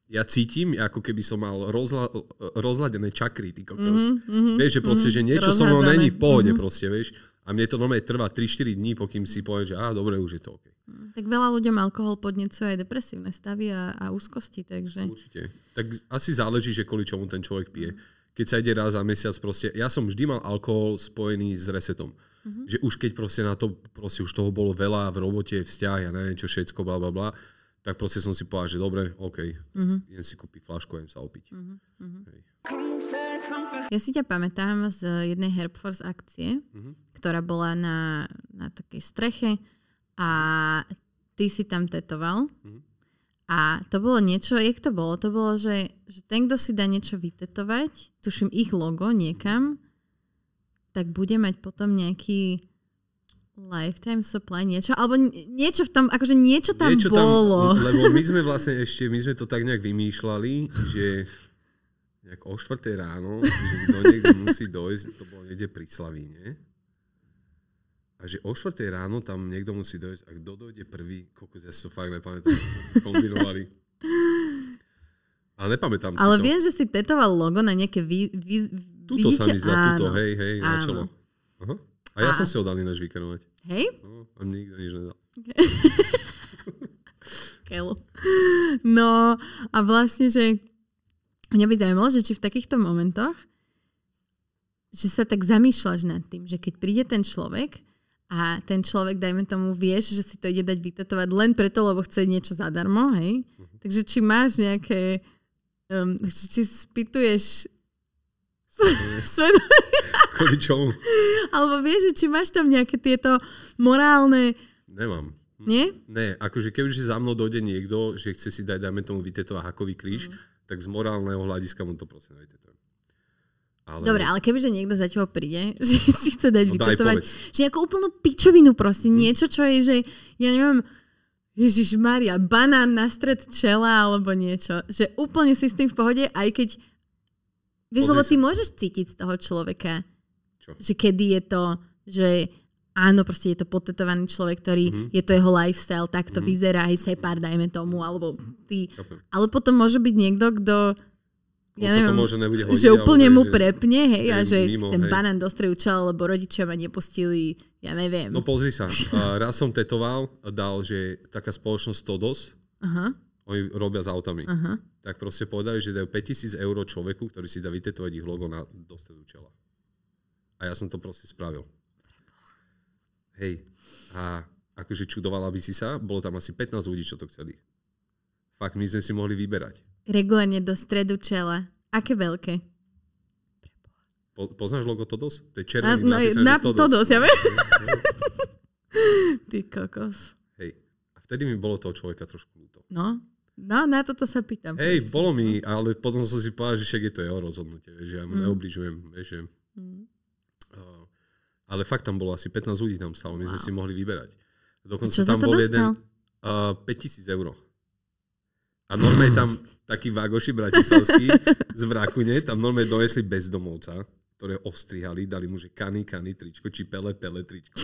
ja cítim, ako keby som mal rozla, rozladené čakry, ty kokos. Mm-hmm, vieš, že proste, mm-hmm, že niečo som mnou není v pohode, mm-hmm. proste, vieš. A mne to normálne trvá 3-4 dní, pokým si poviem, že á, dobre, už je to OK. Hm, tak veľa ľuďom alkohol podnecuje aj depresívne stavy a, a úzkosti, takže... Určite. Tak asi záleží, že kvôli čomu ten človek pije. Keď sa ide raz za mesiac proste... Ja som vždy mal alkohol spojený s resetom. Mm-hmm. Že už keď proste na to, proste už toho bolo veľa v robote, vzťah, ja neviem čo všetko, bla, bla, bla, tak proste som si povedal, že dobre, OK, mm-hmm. idem si kúpiť flašku idem sa opiť. Mm-hmm. Hej. Ja si ťa pamätám z jednej Force akcie, mm-hmm. ktorá bola na, na takej streche a ty si tam tetoval. Mm-hmm. A to bolo niečo, jak to bolo? To bolo, že, že ten, kto si dá niečo vytetovať, tuším ich logo niekam, tak bude mať potom nejaký Lifetime supply, niečo, alebo niečo v tom, akože niečo tam niečo bolo. Tam, lebo my sme (laughs) vlastne ešte, my sme to tak nejak vymýšľali, že nejak o 4 ráno, že do niekde musí dojsť, to bolo niekde pri Slavíne. A že o 4 ráno tam niekto musí dojsť a kto dojde prvý, koľko ja to fakt nepamätám, skombinovali. Ale nepamätám si Ale to. viem, že si tetoval logo na nejaké vy, vy, Tuto vidíte? sa mi zdá, tuto, hej, hej, áno. na čelo. Aha. A ja a... som si ho dal ináč vykenovať. Hej? No, a nikto nič nedal. (laughs) Okay. No a vlastne, že Mňa by zaujímalo, že či v takýchto momentoch, že sa tak zamýšľaš nad tým, že keď príde ten človek a ten človek, dajme tomu, vieš, že si to ide dať vytetovať len preto, lebo chce niečo zadarmo, hej? Uh-huh. Takže či máš nejaké... Um, či spýtuješ Kvôli čomu? Alebo vieš, či máš tam nejaké tieto morálne... Nemám. Nie? Ne, akože keď už za mnou dojde niekto, že chce si dať, dajme tomu, vytetovať hakový kríž, mm tak z morálneho hľadiska mu to proste neviete. Ale... Dobre, ale kebyže niekto za tebou príde, (laughs) že si chce dať no, vytetovať, že ako úplnú pičovinu proste, hm. niečo, čo je, že ja neviem, Ježiš Maria, banán na stred čela alebo niečo, že úplne si s tým v pohode, aj keď, vieš, lebo sa. ty môžeš cítiť z toho človeka, čo? že kedy je to, že áno, proste je to potetovaný človek, ktorý mm-hmm. je to jeho lifestyle, tak to mm-hmm. vyzerá, aj separ, dajme tomu, alebo ty. Okay. Ale potom môže byť niekto, kto ja neviem, to môže nebude hodiť, že úplne mu že, prepne, hej, a že mimo, ten hej. banán dostrevčal, lebo rodičia ma nepustili, ja neviem. No pozri sa, uh, (laughs) raz som tetoval, a dal, že taká spoločnosť Todos, uh-huh. oni robia s autami, uh-huh. tak proste povedali, že dajú 5000 eur človeku, ktorý si dá vytetovať ich logo na do čela. A ja som to proste spravil. Hej. A akože čudovala by si sa, bolo tam asi 15 ľudí, čo to chceli. Fakt, my sme si mohli vyberať. Regulárne do stredu čela. Aké veľké? Po, poznáš logo Todos? To je červený no, na, Todos. Todos, ja viem. (laughs) Ty kokos. Hej. A vtedy mi bolo toho človeka trošku ľúto. No, No, na toto sa pýtam. Hej, bolo mi, ale potom som si povedal, že však je to jeho rozhodnutie, že ja mu mm. neobližujem, vieš, že... Mm. Ale fakt tam bolo asi 15 ľudí tam stalo, my wow. sme si mohli vyberať. Dokonca tam bol dostal? jeden uh, 5000 eur. A normálne tam (laughs) taký vágoši bratislavský z Vrakune, tam normálne dojesli bezdomovca, ktoré ostrihali, dali mu že kany, kany, tričko, či pele, pele, tričko.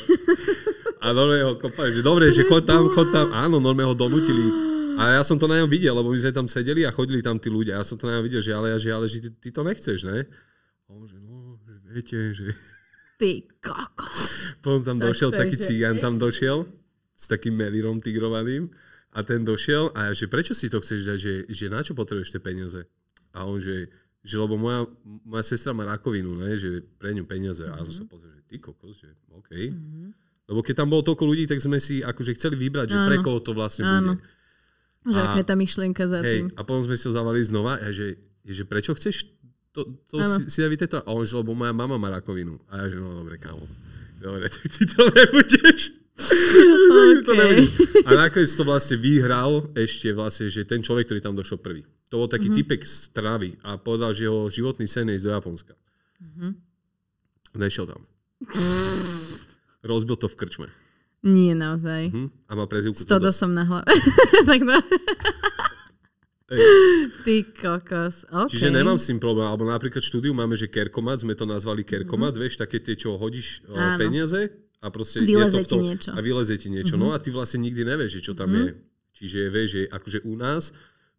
A normálne ho kopali, že dobre, že chod tam, chod tam. Áno, normálne ho domutili. A ja som to na ňom videl, lebo my sme tam sedeli a chodili tam tí ľudia. Ja som to na ňom videl, že ale, že, ale, že ty, ty to nechceš, ne? A on že, no, že viete, že Ty kokos. Potom tam tak došiel taký že... cigán, tam došiel s takým melírom tigrovaným a ten došiel a ja, že prečo si to chceš dať, že, že na čo potrebuješ tie peniaze? A on že, že lebo moja, moja sestra má rakovinu, ne, že pre ňu peniaze. Mm-hmm. A on mhm. sa pozrie, že ty kokos, že OK. Mm-hmm. Lebo keď tam bolo toľko ľudí, tak sme si akože chceli vybrať, že Áno. pre koho to vlastne Áno. bude. Že a, aká je tá myšlienka za hej, tým. A potom sme si ho zavali znova a že, že prečo chceš to, to si, si davíte to? A on, že lebo moja mama má rakovinu. A ja, že no dobre, kámo. Dobre, tak ty to (laughs) nebudeš. (laughs) Okay. to a nakoniec to vlastne vyhral ešte vlastne, že ten človek, ktorý tam došiel prvý. To bol taký mm-hmm. typek z Travy a povedal, že jeho životný sen je ísť do Japonska. Mm-hmm. Nešiel tam. (laughs) Rozbil to v krčme. Nie, naozaj. Mm-hmm. A má prezivku. Stodo teda. som na hlave. tak no. (laughs) Ty kokos, okay. Čiže nemám s tým problém. Alebo napríklad štúdiu máme, že kerkomat, sme to nazvali kerkomat, mm-hmm. vieš, také tie, čo hodíš Áno. peniaze a proste vyleze je to v tom, niečo. A vyleze ti niečo. Mm-hmm. No mhm. a ty vlastne nikdy nevieš, čo tam mm-hmm. je. Čiže vieš, že akože u nás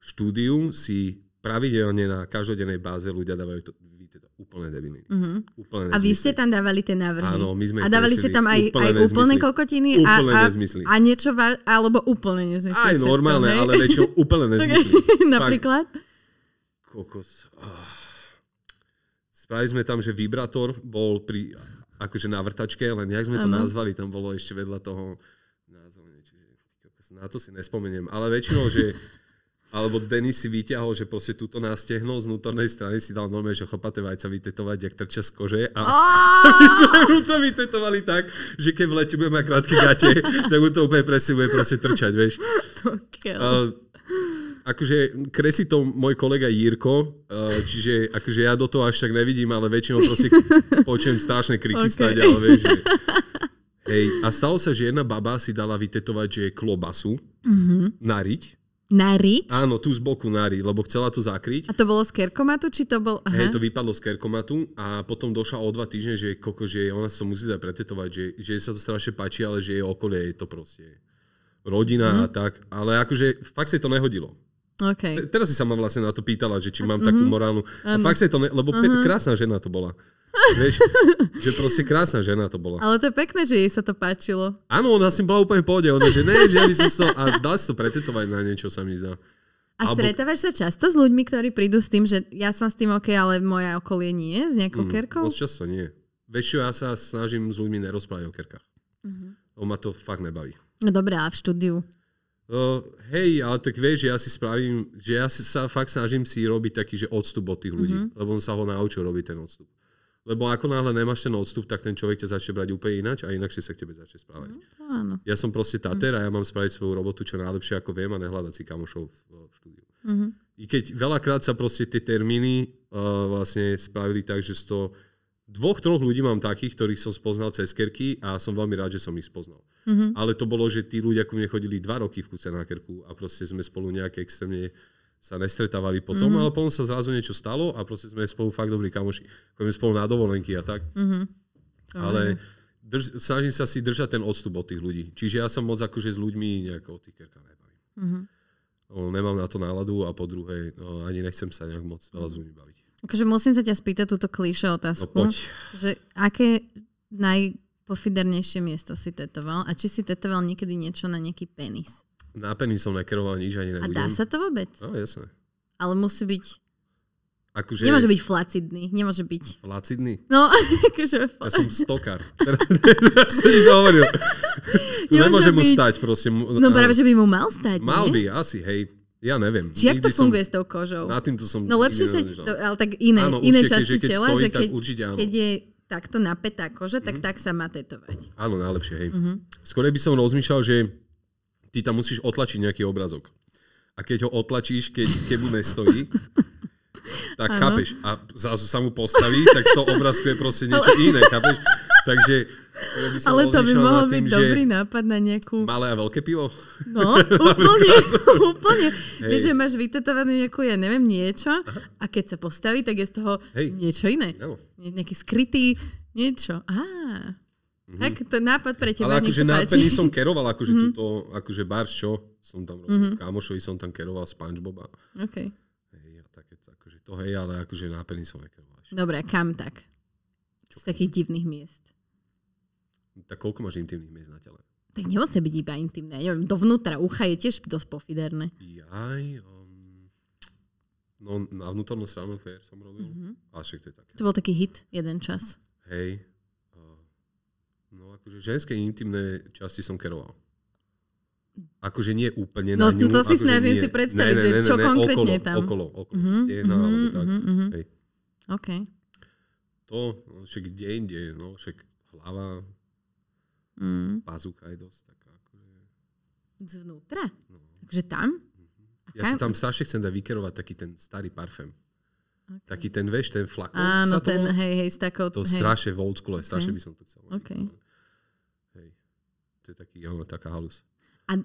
štúdiu si pravidelne na každodennej báze ľudia dávajú to, teda úplne debiliny. Uh-huh. Mhm. a vy ste tam dávali tie návrhy. Áno, my sme A dávali ste tam aj úplné, aj úplne kokotiny úplne a, a, nezmysly. a niečo, va- alebo úplne nezmysly. Aj všetko, normálne, hej? ale niečo úplne (laughs) nezmysly. (laughs) Napríklad? Kokos. Ah. Spravili sme tam, že vibrátor bol pri akože na vrtačke, len jak sme to uh-huh. nazvali, tam bolo ešte vedľa toho názov, na to si nespomeniem, ale väčšinou, že alebo Denis si vyťahol, že proste túto nástehnul z vnútornej strany si dal normálne, že chlapate vajca vytetovať, jak trčia z kože. A my sme (laughs) mu to vytetovali tak, že keď v lete budeme mať krátke gate, (laughs) tak mu to úplne presne bude proste trčať, vieš. akože kresí to môj kolega Jirko, čiže akože ja do toho až tak nevidím, ale väčšinou proste počujem strašné kriky okay. stať, ale vieš, že... Hej, a stalo sa, že jedna baba si dala vytetovať, že je klobasu, mm-hmm. nariť, Nariť? Áno, tu z boku nariť, lebo chcela to zakryť. A to bolo z kerkomatu, či to bol... Aha. Hej, to vypadlo z kerkomatu a potom došla o dva týždne, že, koko, že ona sa musí dať pretetovať, že, že sa to strašne páči, ale že jej okolie je to proste rodina mm. a mhm. tak. Ale akože fakt sa to nehodilo. Okay. teraz si sa ma vlastne na to pýtala, že či mám mm-hmm. takú morálnu. Um, a fakt sa to ne... Lebo uh-huh. krásna žena to bola. Vieš, že proste krásna žena to bola. Ale to je pekné, že jej sa to páčilo. Áno, ona si bola úplne v pohode. Ona, že ne, že ja by som to... A dá si to pretetovať na niečo, sa mi zdá. A stretávaš sa často s ľuďmi, ktorí prídu s tým, že ja som s tým OK, ale moje okolie nie, s nejakou mm, kerkou? Moc často nie. Väčšiu ja sa snažím s ľuďmi nerozprávať o kerkách. Mm-hmm. On ma to fakt nebaví. No dobré, a v štúdiu? Uh, hej, ale tak vieš, že ja si spravím, že ja si sa fakt snažím si robiť taký, že odstup od tých ľudí, mm-hmm. lebo on sa ho naučil robiť ten odstup. Lebo ako náhle nemáš ten odstup, tak ten človek ťa začne brať úplne ináč a inakšie sa k tebe začne správať. No, áno. Ja som proste tater a ja mhm. mám spraviť svoju robotu čo najlepšie, ako viem a nehľadať si kamošov v, v štúdiu. Mm-hmm. I keď veľakrát sa proste tie termíny uh, vlastne spravili tak, že to dvoch, troch ľudí mám takých, ktorých som spoznal cez kerky a som veľmi rád, že som ich spoznal. Mm-hmm. Ale to bolo, že tí ľudia ku mne chodili dva roky v kuce na kerku a proste sme spolu nejak extrémne sa nestretávali potom, mm-hmm. ale potom sa zrazu niečo stalo a proste sme spolu fakt dobrí kamoši. Chodíme spolu na dovolenky a tak. Mm-hmm. Ale mhm. drž, snažím sa si držať ten odstup od tých ľudí. Čiže ja som moc akože s ľuďmi nejako o tých kerkách nebavím. Mm-hmm. Nemám na to náladu a po druhej no, ani nechcem sa nejak moc veľa s ľuďmi baviť. Takže musím sa ťa spýtať túto klíše otázku. No, poď. Že aké najpofidernejšie miesto si tetoval a či si tetoval niekedy niečo na nejaký penis? Na penisom nekeroval nič ani nebudem. A dá sa to vôbec? No, jasne. Ale musí byť... Akože... Nemôže byť flacidný, nemôže byť. Flacidný? No, (laughs) akože... Ja som stokár. Teraz som to hovoril. Nemôže mu stať, prosím. No práve, že by mu mal stať, Mal by, asi, hej. Ja neviem. Či jak to funguje som, s tou kožou? Na týmto som... No lepšie sa... To, ale tak iné, áno, iné určite, časti keď tela, stojí, že keď, keď je takto napätá koža, mm tak mhm. tak sa má tetovať. Áno, najlepšie, hej. Mm-hmm. Skôr by som rozmýšľal, že ty tam musíš otlačiť nejaký obrazok. A keď ho otlačíš, keď kebu nestojí, tak ano. chápeš. A zase sa mu postaví, tak z toho obrázku je proste niečo Ale... iné, chápeš? Takže ja by som Ale to by mohol tým, byť že... dobrý nápad na nejakú... Malé a veľké pivo. No, (laughs) úplne, úplne. Vieš, že máš vytetované nejakú, ja neviem, niečo Aha. a keď sa postaví, tak je z toho Hej. niečo iné. Jo. Nejaký skrytý niečo. Á. Mm-hmm. Tak to nápad pre teba, Ale akože nápad som keroval, akože mm-hmm. túto, akože bar čo, som tam robil, mm-hmm. kamošovi som tam keroval Spongeboba. OK. Hej, také, akože to hej, ale akože nápad som nekeroval. Dobre, kam tak? Čo? Z takých divných miest. Tak koľko máš intimných miest na tele? Tak nemusí byť iba intimné. Ja neviem, dovnútra ucha je tiež dosť pofiderné. Jaj, um, no na vnútornú stranu fér som robil. Mm-hmm. Ale však to je také. To bol taký hit jeden čas. Hej, No akože ženské intimné časti som keroval. Akože nie úplne no, na no, ňu. No to si akože snažím nie. si predstaviť, ne, ne, ne, že čo ne, konkrétne okolo, tam. Okolo, okolo mm-hmm, stena, mm-hmm, alebo mhm, tak. Mm-hmm. Hej. OK. To, no, však kde inde, no, však hlava, mm. pazucha je dosť taká. Akože... Zvnútra? No. Akože tam? Mm-hmm. Ja kam? si tam strašne chcem dať vykerovať taký ten starý parfém. Okay. Taký ten, vieš, ten flakon. Áno, ten, to, hej, hej, s takou... To hej. strašne v old school, strašne okay. by som to chcel. Okay to je taký, ono, taká halus. A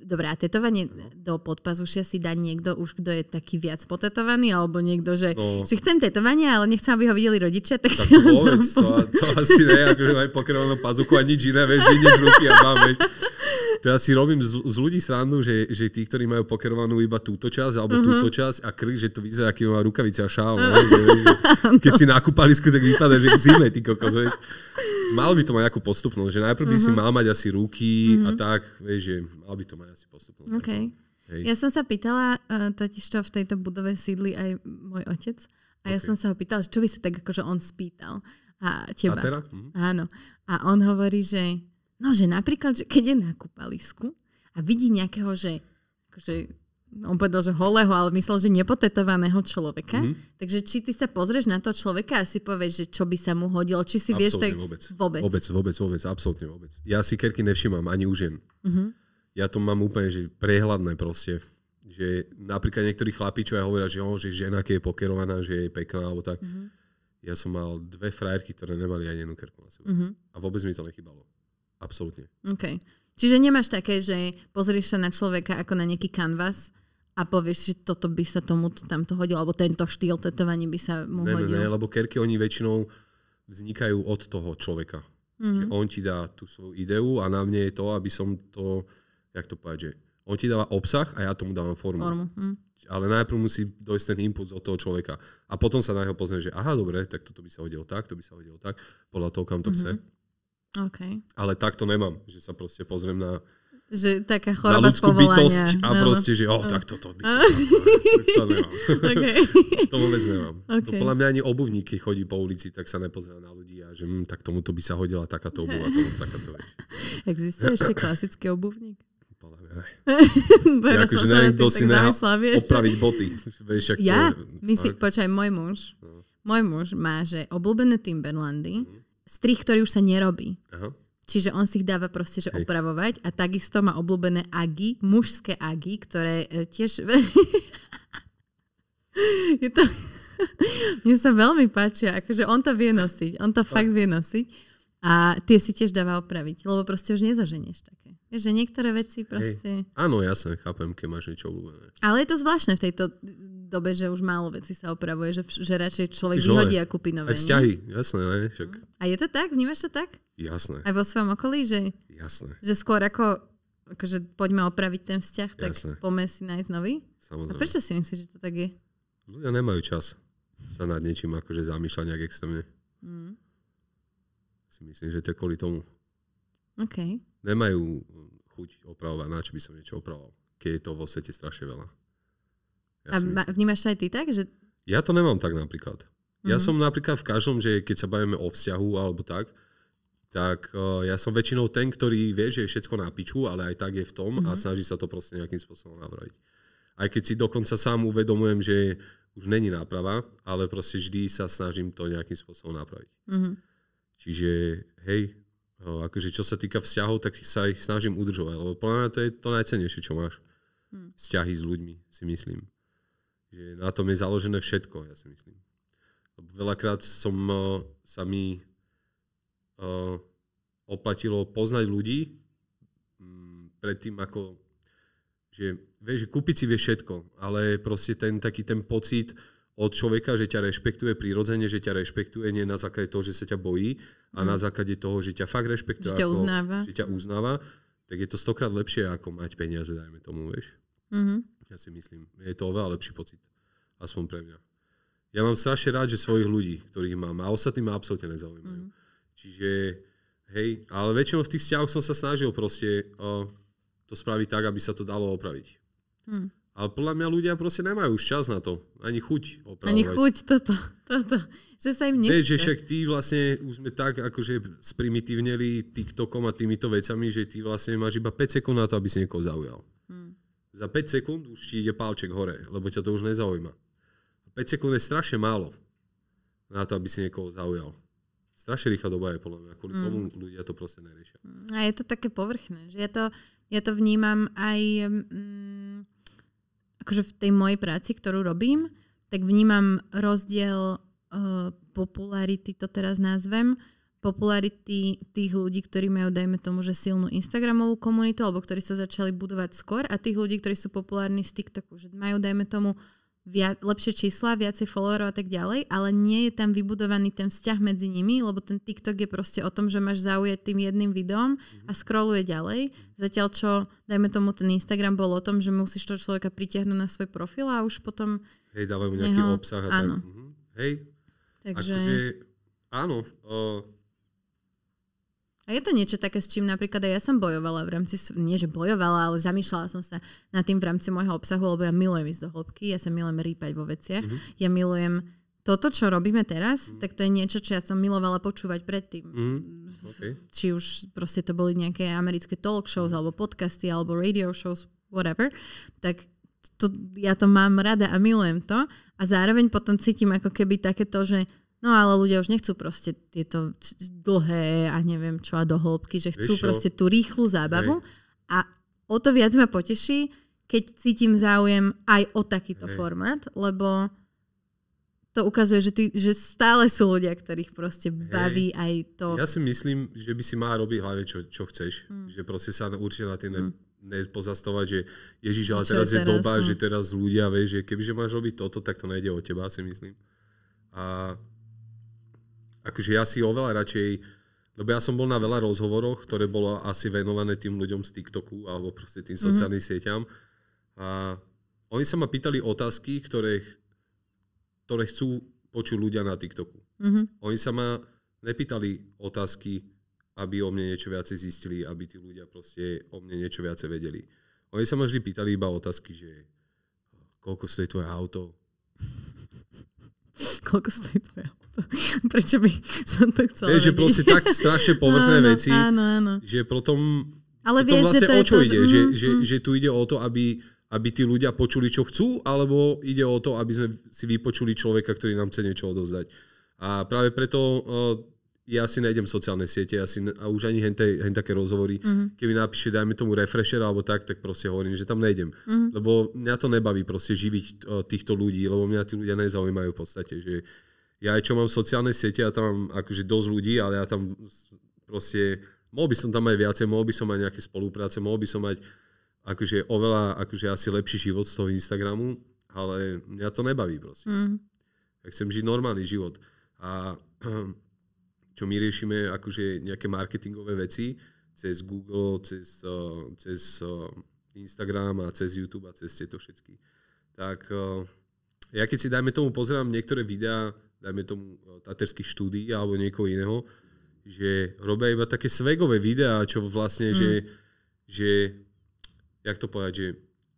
Dobre, a tetovanie no. do podpazušia si dá niekto už, kto je taký viac potetovaný, alebo niekto, že, no. že chcem tetovanie, ale nechcem, aby ho videli rodičia, tak, tak si vôbec, ho to, to asi ne, akože aj pokrvnú pazuku a nič iné, vieš, než ruky a mám, vieš. (laughs) Teraz si robím z, z ľudí srandu, že, že tí, ktorí majú pokerovanú iba túto časť alebo mm-hmm. túto časť a krk, že to vyzerá, aký má rukavice a šál. Ne, že, že, (laughs) keď si na kúpalisku, tak vypadá, že zime, ty kokos, vieš. Mal by to mať nejakú postupnosť, že najprv by mm-hmm. si mhm. mal mať asi ruky mm-hmm. a mhm. tak, vieš, že mal by to mať asi postupnosť. Okay. Hej. Ja som sa pýtala, uh, totiž čo v tejto budove sídli aj môj otec. A okay. ja som sa ho pýtala, čo by sa tak akože on spýtal. A teba. A teda? Mhm. Áno. A on hovorí, že No, že napríklad, že keď je na kúpalisku a vidí nejakého, že akože, on povedal, že holého, ale myslel, že nepotetovaného človeka. Mm-hmm. Takže či ty sa pozrieš na to človeka a si povieš, že čo by sa mu hodilo, či si absolutne vieš tak... Vôbec. vôbec. Vôbec, vôbec, vôbec, absolútne vôbec. Ja si kerky nevšimám, ani už jen. Mm-hmm. Ja to mám úplne, že prehľadné proste. Že napríklad niektorí chlapí, čo ja hovoria, že, že žena, keď je pokerovaná, že je pekná alebo tak. Mm-hmm. Ja som mal dve frajerky, ktoré nemali ani jednu kerku na sebe. Mm-hmm. A vôbec mi to nechybalo. Absolútne. OK. Čiže nemáš také, že pozrieš sa na človeka ako na nejaký kanvas a povieš, že toto by sa tomu tamto hodilo, alebo tento štýl tetovania by sa mu ne, hodil. Ne, ne, lebo kerky oni väčšinou vznikajú od toho človeka. Mm-hmm. Že mhm. on ti dá tú svoju ideu a na mne je to, aby som to, jak to povedať, že on ti dáva obsah a ja tomu dávam formu. formu. Mm. Ale najprv musí dojsť ten impuls od toho človeka. A potom sa na neho pozrie, že aha, dobre, tak toto by sa hodilo tak, to by sa hodilo tak, podľa toho, kam to mm-hmm. chce. Okay. Ale tak to nemám, že sa proste pozriem na že taká choroba na ľudskú bytosť a no. proste, že oh, tak toto by som to nemám. (laughs) Okay. (laughs) to vôbec nemám. Okay. To podľa mňa ani obuvník, keď chodí po ulici, tak sa nepozerá na ľudí a že hm, tak tomuto by sa hodila takáto obuv a tomu takáto (laughs) Existuje ešte klasický obuvník? Podľa mňa akože neviem, kto si nehá opraviť boty. Vieš, ja? To je, Myslí, počkaj, môj muž. No. Môj muž má, že obľúbené Timberlandy, mm strich, ktorý už sa nerobí. Aha. Čiže on si ich dáva proste, že Hej. opravovať a takisto má obľúbené agy, mužské agy, ktoré e, tiež... (laughs) je to... (laughs) Mne sa veľmi páčia, akože on to vie nosiť, on to fakt vie nosiť. A tie si tiež dáva opraviť, lebo proste už nezaženieš také. že niektoré veci proste... Hej. Áno, ja sa chápem, keď máš niečo obľúbené. Ale je to zvláštne v tejto dobe, že už málo vecí sa opravuje, že, že radšej človek Žole. vyhodí a kúpi nové. Aj vzťahy, jasné. Ne? Však... A je to tak? Vnímaš to tak? Jasné. Aj vo svojom okolí, že, jasné. že skôr ako akože poďme opraviť ten vzťah, tak jasné. poďme si nájsť nový? Samozrejme. A prečo si myslíš, že to tak je? Ľudia nemajú čas sa nad niečím akože zamýšľať nejak extrémne. Mm. Si myslím, že to je kvôli tomu. Okay. Nemajú chuť opravovať, na čo by som niečo opravoval, keď je to vo svete strašne veľa. Ja a vnímaš sa aj ty tak? Že... Ja to nemám tak napríklad. Mm-hmm. Ja mhm. som napríklad v každom, že keď sa bavíme o vzťahu alebo tak, tak uh, ja som väčšinou ten, ktorý vie, že je všetko na piču, ale aj tak je v tom mm-hmm. a mhm. snaží sa to proste nejakým spôsobom napraviť. Aj keď si dokonca sám uvedomujem, že už není náprava, ale proste vždy sa snažím to nejakým spôsobom napraviť. Mm-hmm. Čiže hej, o, e, akože čo sa týka vzťahov, tak sa ich snažím udržovať, lebo podľa mňa to je to najcenejšie, čo máš. Mm. Vzťahy s ľuďmi, si myslím že na tom je založené všetko, ja si myslím. Veľakrát som eh, sa mi uh, oplatilo poznať ľudí um, mm, tým, ako že, vieš, že kúpiť si vie všetko, ale proste ten taký ten pocit od človeka, že ťa rešpektuje prirodzene, že ťa rešpektuje nie na základe toho, že sa ťa bojí a mm. na základe toho, že ťa fakt rešpektuje, že ťa, ako, uznáva. Že ťa uznáva, tak je to stokrát lepšie, ako mať peniaze, dajme tomu, vieš. Mm-hmm. Ja si myslím, je to oveľa lepší pocit. Aspoň pre mňa. Ja mám strašne rád, že svojich ľudí, ktorých mám, a ostatní ma absolútne nezaujímajú. Mm. Čiže, hej, ale väčšinou v tých vzťahoch som sa snažil proste uh, to spraviť tak, aby sa to dalo opraviť. Mm. Ale podľa mňa ľudia proste nemajú už čas na to. Ani chuť opravovať. Ani chuť toto. toto. Že sa im nechce. Vieš, že však ty vlastne už sme tak akože sprimitívneli TikTokom a týmito vecami, že ty vlastne máš iba 5 sekúnd na to, aby si niekoho zaujal. Mm za 5 sekúnd už ti ide palček hore, lebo ťa to už nezaujíma. 5 sekúnd je strašne málo na to, aby si niekoho zaujal. Strašne rýchla doba je podľa mňa, kvôli mm. tomu ľudia to proste neriešia. Mm, a je to také povrchné, že ja to, ja to vnímam aj mm, akože v tej mojej práci, ktorú robím, tak vnímam rozdiel uh, popularity, to teraz nazvem, popularity tých ľudí, ktorí majú, dajme tomu, že silnú Instagramovú komunitu, alebo ktorí sa začali budovať skôr a tých ľudí, ktorí sú populárni z TikToku, že majú, dajme tomu, viac, lepšie čísla, viacej followerov a tak ďalej, ale nie je tam vybudovaný ten vzťah medzi nimi, lebo ten TikTok je proste o tom, že máš zaujať tým jedným videom a mhm. scrolluje ďalej. Zatiaľ čo, dajme tomu, ten Instagram bol o tom, že musíš toho človeka pritiahnuť na svoj profil a už potom... Hej, dávajú nejaký neho... obsah a tak. Áno. Mhm. Hej. Takže... Akože, áno, uh, a je to niečo také, s čím napríklad aj ja som bojovala v rámci, nie že bojovala, ale zamýšľala som sa nad tým v rámci môjho obsahu, lebo ja milujem ísť do hĺbky, ja sa milujem rýpať vo veciach, mm-hmm. ja milujem toto, čo robíme teraz, mm. tak to je niečo, čo ja som milovala počúvať predtým. Mm. Okay. Či už proste to boli nejaké americké talk shows, mhm. alebo podcasty, alebo radio shows, whatever. Tak to, ja to mám rada a milujem to. A zároveň potom cítim ako keby takéto, že No ale ľudia už nechcú proste tieto dlhé a neviem čo a hĺbky, že chcú proste tú rýchlu zábavu. Hej. A o to viac ma poteší, keď cítim záujem aj o takýto Hej. formát, lebo to ukazuje, že, ty, že stále sú ľudia, ktorých proste baví Hej. aj to. Ja si myslím, že by si mal robiť hlavne, čo, čo chceš. Hmm. Že proste sa určite na tým hmm. nepozastovať, že Ježiš, ale teraz je, teraz je doba, no. že teraz ľudia, vie, že kebyže máš robiť toto, tak to nejde o teba, si myslím. A akože ja si oveľa radšej lebo ja som bol na veľa rozhovoroch, ktoré bolo asi venované tým ľuďom z TikToku alebo proste tým mhm. sociálnym mm-hmm. sieťam. A oni sa ma pýtali otázky, ktoré, ktoré chcú počuť ľudia na TikToku. Mm-hmm. Oni sa ma nepýtali otázky, aby o mne niečo viacej zistili, aby tí ľudia proste o mne niečo viacej vedeli. Oni sa ma vždy pýtali iba otázky, že koľko stojí tvoje auto? (laughs) koľko stojí tvoje auto? (laughs) prečo by som to chcela Vieš, že proste tak strašne povrchné áno, veci, áno, áno. že potom... Ale vieš, vlastne že to o čo to, ide? Mm, že, mm, že, mm. že tu ide o to, aby, aby tí ľudia počuli, čo chcú, alebo ide o to, aby sme si vypočuli človeka, ktorý nám chce niečo odovzdať. A práve preto uh, ja si nejdem sociálne siete, ja si, a už ani hen, hen také rozhovory. Mm-hmm. Keby napíše, dajme tomu refresher alebo tak, tak proste hovorím, že tam nejdem. Mm-hmm. Lebo mňa to nebaví proste živiť uh, týchto ľudí, lebo mňa tí ľudia nezaujímajú v podstate. Že, ja aj čo mám sociálne siete, ja tam mám akože dosť ľudí, ale ja tam proste, mohol by som tam aj viacej, mohol by som mať nejaké spolupráce, mohol by som mať akože oveľa, akože asi lepší život z toho Instagramu, ale mňa to nebaví proste. Mm. Ja chcem žiť normálny život. A (clears throat) čo my riešime, akože nejaké marketingové veci cez Google, cez, eh, cez eh, Instagram a cez YouTube a cez tieto všetky. Tak eh, ja keď si dajme tomu pozerám niektoré videá dajme tomu e, taterských štúdí alebo niekoho iného, že robia iba také svegové videá, čo vlastne, mm. že, že, jak to povedať, že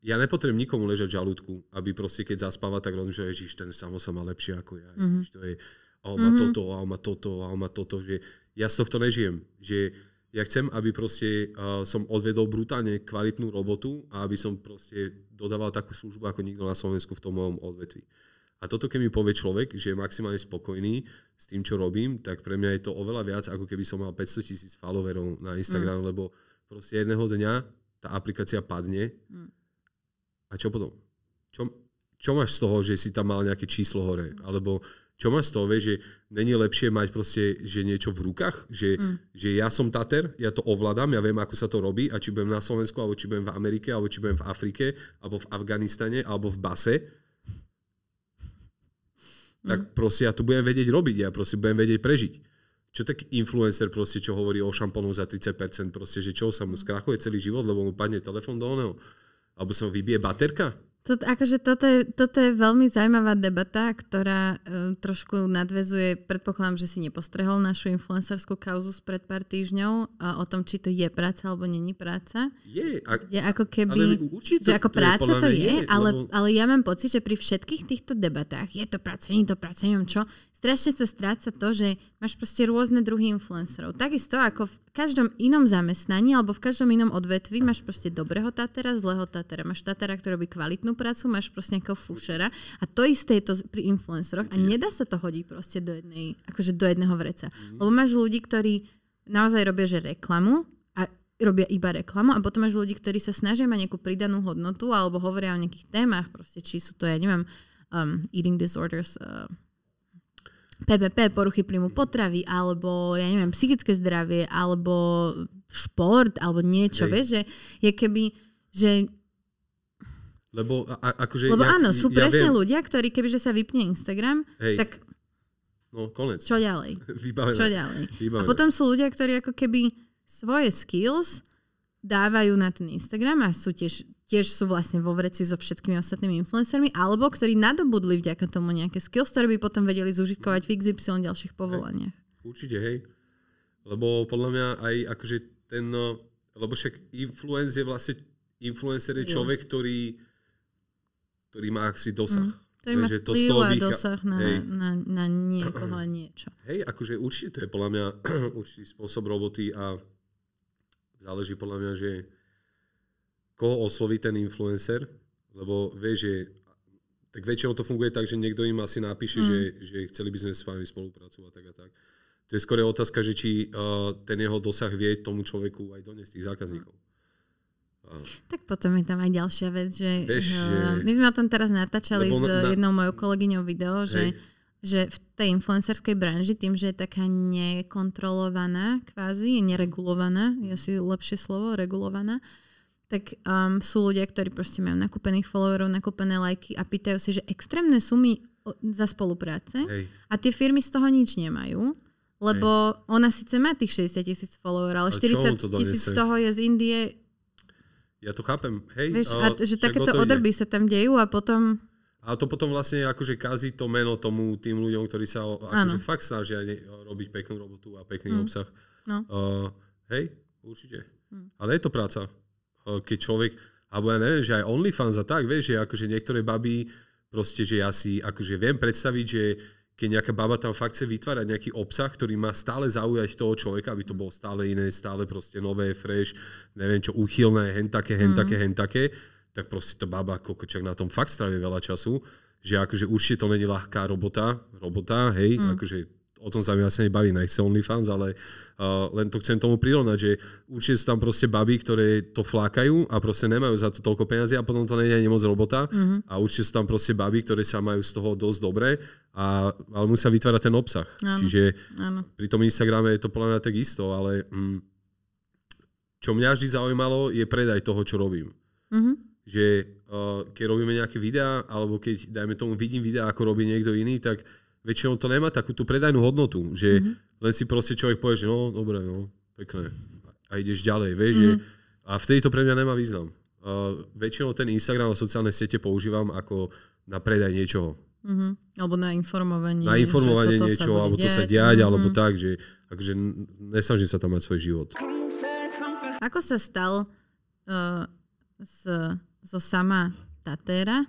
ja nepotrebujem nikomu ležať žalúdku, aby proste keď zaspáva, tak rozumiem, že ten samo sa má lepšie ako ja, mm. Ježiš, to je, a on má mm. toto, a on má toto, a on má toto, že ja z tohto nežijem, že ja chcem, aby proste uh, som odvedol brutálne kvalitnú robotu a aby som proste dodával takú službu ako nikto na Slovensku v tom mojom odvetví. A toto keď mi povie človek, že je maximálne spokojný s tým, čo robím, tak pre mňa je to oveľa viac, ako keby som mal 500 tisíc followerov na Instagram, mm. lebo proste jedného dňa tá aplikácia padne. Mm. A čo potom? Čo, čo máš z toho, že si tam mal nejaké číslo hore? Mm. Alebo čo máš z toho, vie, že není lepšie mať proste, že niečo v rukách, že, mm. že ja som Tater, ja to ovládam, ja viem, ako sa to robí a či budem na Slovensku, alebo či budem v Amerike, alebo či budem v Afrike, alebo v Afganistane, alebo v base, tak mm. proste ja to budem vedieť robiť, ja proste budem vedieť prežiť. Čo tak influencer proste, čo hovorí o šampónu za 30%, proste, že čo sa mu skrachuje celý život, lebo mu padne telefon do oného. Alebo sa mu vybije baterka. To, akože toto je, toto je veľmi zaujímavá debata, ktorá um, trošku nadvezuje, predpokladám, že si nepostrehol našu influencerskú kauzu spred pár týždňov a o tom, či to je práca alebo není práca. Je. A, je ako keby, ale to, že ako to práca je, to je, je ale, lebo... ale ja mám pocit, že pri všetkých týchto debatách je to práca, nie je to práca, neviem čo, strašne sa stráca to, že máš proste rôzne druhy influencerov. Takisto ako v každom inom zamestnaní alebo v každom inom odvetvi máš proste dobrého tatera, zlého tatera. Máš tatera, ktorý robí kvalitnú prácu, máš proste nejakého fúšera A to isté je to pri influenceroch. A nedá sa to hodiť proste do, jednej, akože do jedného vreca. Mm-hmm. Lebo máš ľudí, ktorí naozaj robia že reklamu a robia iba reklamu a potom máš ľudí, ktorí sa snažia mať nejakú pridanú hodnotu alebo hovoria o nejakých témach, proste, či sú to, ja neviem, um, eating disorders, uh, PPP, poruchy príjmu mhm. potravy, alebo ja neviem, psychické zdravie, alebo šport, alebo niečo, Hej. vieš, že je keby, že lebo, a, akože, Lebo ja, áno, sú ja presne viem. ľudia, ktorí kebyže sa vypne Instagram, Hej. tak... No, konec. Čo ďalej? (laughs) Vybavené. Čo ďalej? Vybavené. A potom sú ľudia, ktorí ako keby svoje skills dávajú na ten Instagram a sú tiež, tiež sú vlastne vo vreci so všetkými ostatnými influencermi, alebo ktorí nadobudli vďaka tomu nejaké skills, ktoré by potom vedeli zužitkovať v XY ďalších povolaniach. Hej. Určite, hej. Lebo podľa mňa aj akože ten, no, lebo však influence je vlastne, influencer je človek, ktorý ktorý má si dosah. Mm. Ktorý má že to z toho vychá... dosah na, hej. na, na niekoho a niečo. (clears throat) Hej, akože určite to je podľa mňa (clears throat) určitý spôsob roboty a záleží podľa mňa, že koho osloví ten influencer, lebo vie, že tak väčšinou to funguje tak, že niekto im asi napíše, mm. že, mhm. že chceli by sme s vami spolupracovať tak a tak. To je skôr otázka, že či uh, ten jeho dosah vie tomu človeku aj doniesť tých zákazníkov. Mm. Tak potom je tam aj ďalšia vec, že Vieš, uh, my sme o tom teraz natáčali s na, na, jednou mojou kolegyňou video, že, že v tej influencerskej branži, tým, že je taká nekontrolovaná kvázi, neregulovaná, je asi lepšie slovo, regulovaná, tak um, sú ľudia, ktorí proste majú nakúpených followerov, nakúpené lajky a pýtajú si, že extrémne sumy za spolupráce hej. a tie firmy z toho nič nemajú. Lebo hej. ona síce má tých 60 tisíc followerov, ale, ale 40 tisíc z toho je z Indie, ja to chápem, hej. Víš, a, že takéto odrby sa tam dejú a potom... A to potom vlastne akože kazí to meno tomu tým ľuďom, ktorí sa akože fakt snažia robiť peknú robotu a pekný mm. obsah. No. Uh, hej, určite. Mm. Ale je to práca. Uh, keď človek, alebo ja neviem, že aj OnlyFans a tak, vieš, že akože niektoré babí proste, že ja si akože viem predstaviť, že keď nejaká baba tam fakt chce vytvárať nejaký obsah, ktorý má stále zaujať toho človeka, aby to mhm. bolo stále iné, stále proste nové, fresh, neviem čo, uchylné, hen také, hen také, mm. hen také, tak proste tá baba kokočak na tom fakt strávi veľa času, že akože určite to není ľahká robota, robota, hej, mm. akože o tom sa mi asi nebaví, nechce OnlyFans, ale uh, len to chcem tomu prirovnať, že určite sú tam proste baby, ktoré to flákajú a proste nemajú za to toľko peniazy a potom to nie je ani moc robota mm-hmm. a určite sú tam proste baby, ktoré sa majú z toho dosť dobre, a, ale musia vytvárať ten obsah. Áno, Čiže áno. pri tom Instagrame je to podľa mňa tak isto, ale hm, čo mňa vždy zaujímalo je predaj toho, čo robím. Mm-hmm že uh, keď robíme nejaké videá, alebo keď, dajme tomu, vidím videá, ako robí niekto iný, tak väčšinou to nemá takú tú predajnú hodnotu, že mm-hmm. len si proste človek povie, že no, dobre, no, pekné. A ideš ďalej, vieš, mm-hmm. že, mhm. a vtedy to pre mňa nemá význam. Uh, väčšinou ten Instagram a sociálne siete používam ako na predaj niečoho. Mm-hmm. Alebo na informovanie. Na informovanie niečo, alebo to sa diať, mm-hmm. alebo mhm. tak, že akože nesnažím sa tam mať svoj život. Ako sa stal uh, eh, z, zo sama Tatéra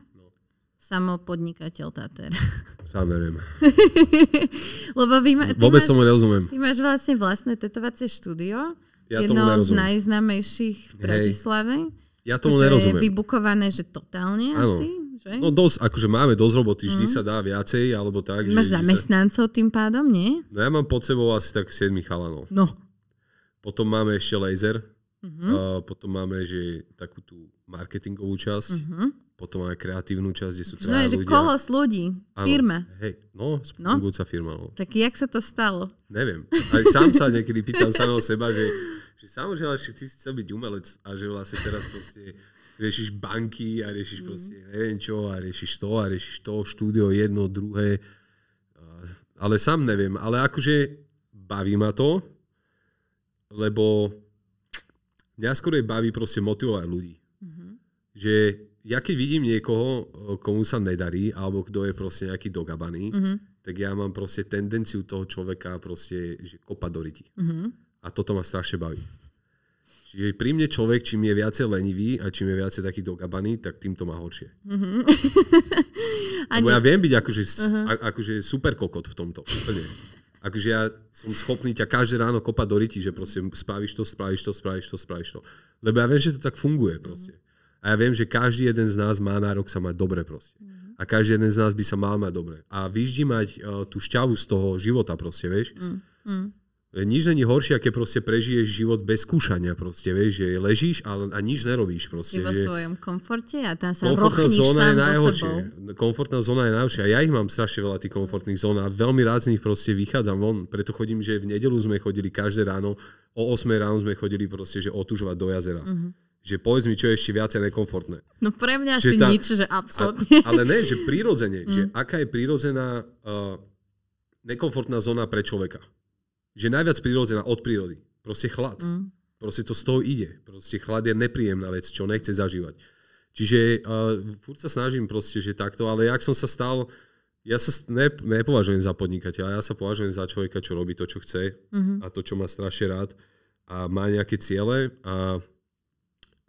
samopodnikateľ Tater. Sám neviem. (laughs) Lebo vy ma, ty Vôbec máš, tomu nerozumiem. Ty máš vlastne vlastné tetovacie štúdio. Ja jedno z najznámejších v Bratislave. Ja tomu že nerozumiem. Je vybukované, že totálne ano. asi. Že? No dosť, akože máme dosť roboty, vždy mm. sa dá viacej, alebo tak. Máš že zamestnancov sa... tým pádom, nie? No ja mám pod sebou asi tak 7 chalanov. No. Potom máme ešte laser, mm-hmm. uh, potom máme že takú tú marketingovú časť, mm-hmm potom aj kreatívnu časť, kde sú Takže teda ľudia. že kolos ľudí, firma. Hej, no, spolubúca no? firma. No. Tak jak sa to stalo? Neviem. Aj sám sa niekedy pýtam samého seba, že, že samozrejme, že ty si chcel byť umelec a že vlastne teraz proste riešiš banky a riešiš mm. proste neviem čo a riešiš to a riešiš to, štúdio jedno, druhé. Ale sám neviem. Ale akože baví ma to, lebo mňa skôr baví proste motivovať ľudí. Mm-hmm. Že ja keď vidím niekoho, e, komu sa nedarí, alebo kto je proste nejaký dogabaný, mm-hmm. tak ja mám proste tendenciu toho človeka proste, že kopa do ryti. Mm-hmm. A toto ma strašne baví. Čiže pri mne človek, čím je viacej lenivý a čím je viacej taký dogabaný, tak tým to má horšie. Mm-hmm. (laughs) Lebo ja viem byť akože, uh-huh. a, akože super kokot v tomto. Úplne. Akože ja som schopný ťa každé ráno kopať do ryti, že proste spravíš to, spravíš to, spravíš to, spravíš to. Lebo ja viem, že to tak funguje proste. Mm-hmm. A ja viem, že každý jeden z nás má nárok sa mať dobre proste. Mm. A každý jeden z nás by sa mal mať dobre. A mať uh, tú šťavu z toho života proste, vieš. Mm. Mm. E, nič není horšie, keď proste prežiješ život bez skúšania proste, vieš, že ležíš a, a nič nerobíš proste. Si vo svojom komforte a tam sa komfortná zóna je najhoršie. Komfortná zóna je najhoršia. Ja ich mám strašne veľa tých komfortných zón a veľmi rád z nich proste vychádzam von. Preto chodím, že v nedelu sme chodili každé ráno, o 8 ráno sme chodili proste, že otužovať do jazera. Mm-hmm že povedz mi, čo je ešte viacej nekomfortné. No pre mňa že si tá, nič, že absolútne. ale ne, že prírodzene, mm. že aká je prirodzená uh, nekomfortná zóna pre človeka. Že najviac prírodzená od prírody. Proste chlad. Mm. Proste to z toho ide. Proste chlad je nepríjemná vec, čo nechce zažívať. Čiže uh, furt sa snažím proste, že takto, ale jak som sa stal, ja sa ne, nepovažujem za podnikateľa, ja sa považujem za človeka, čo robí to, čo chce mm-hmm. a to, čo má strašne rád a má nejaké ciele a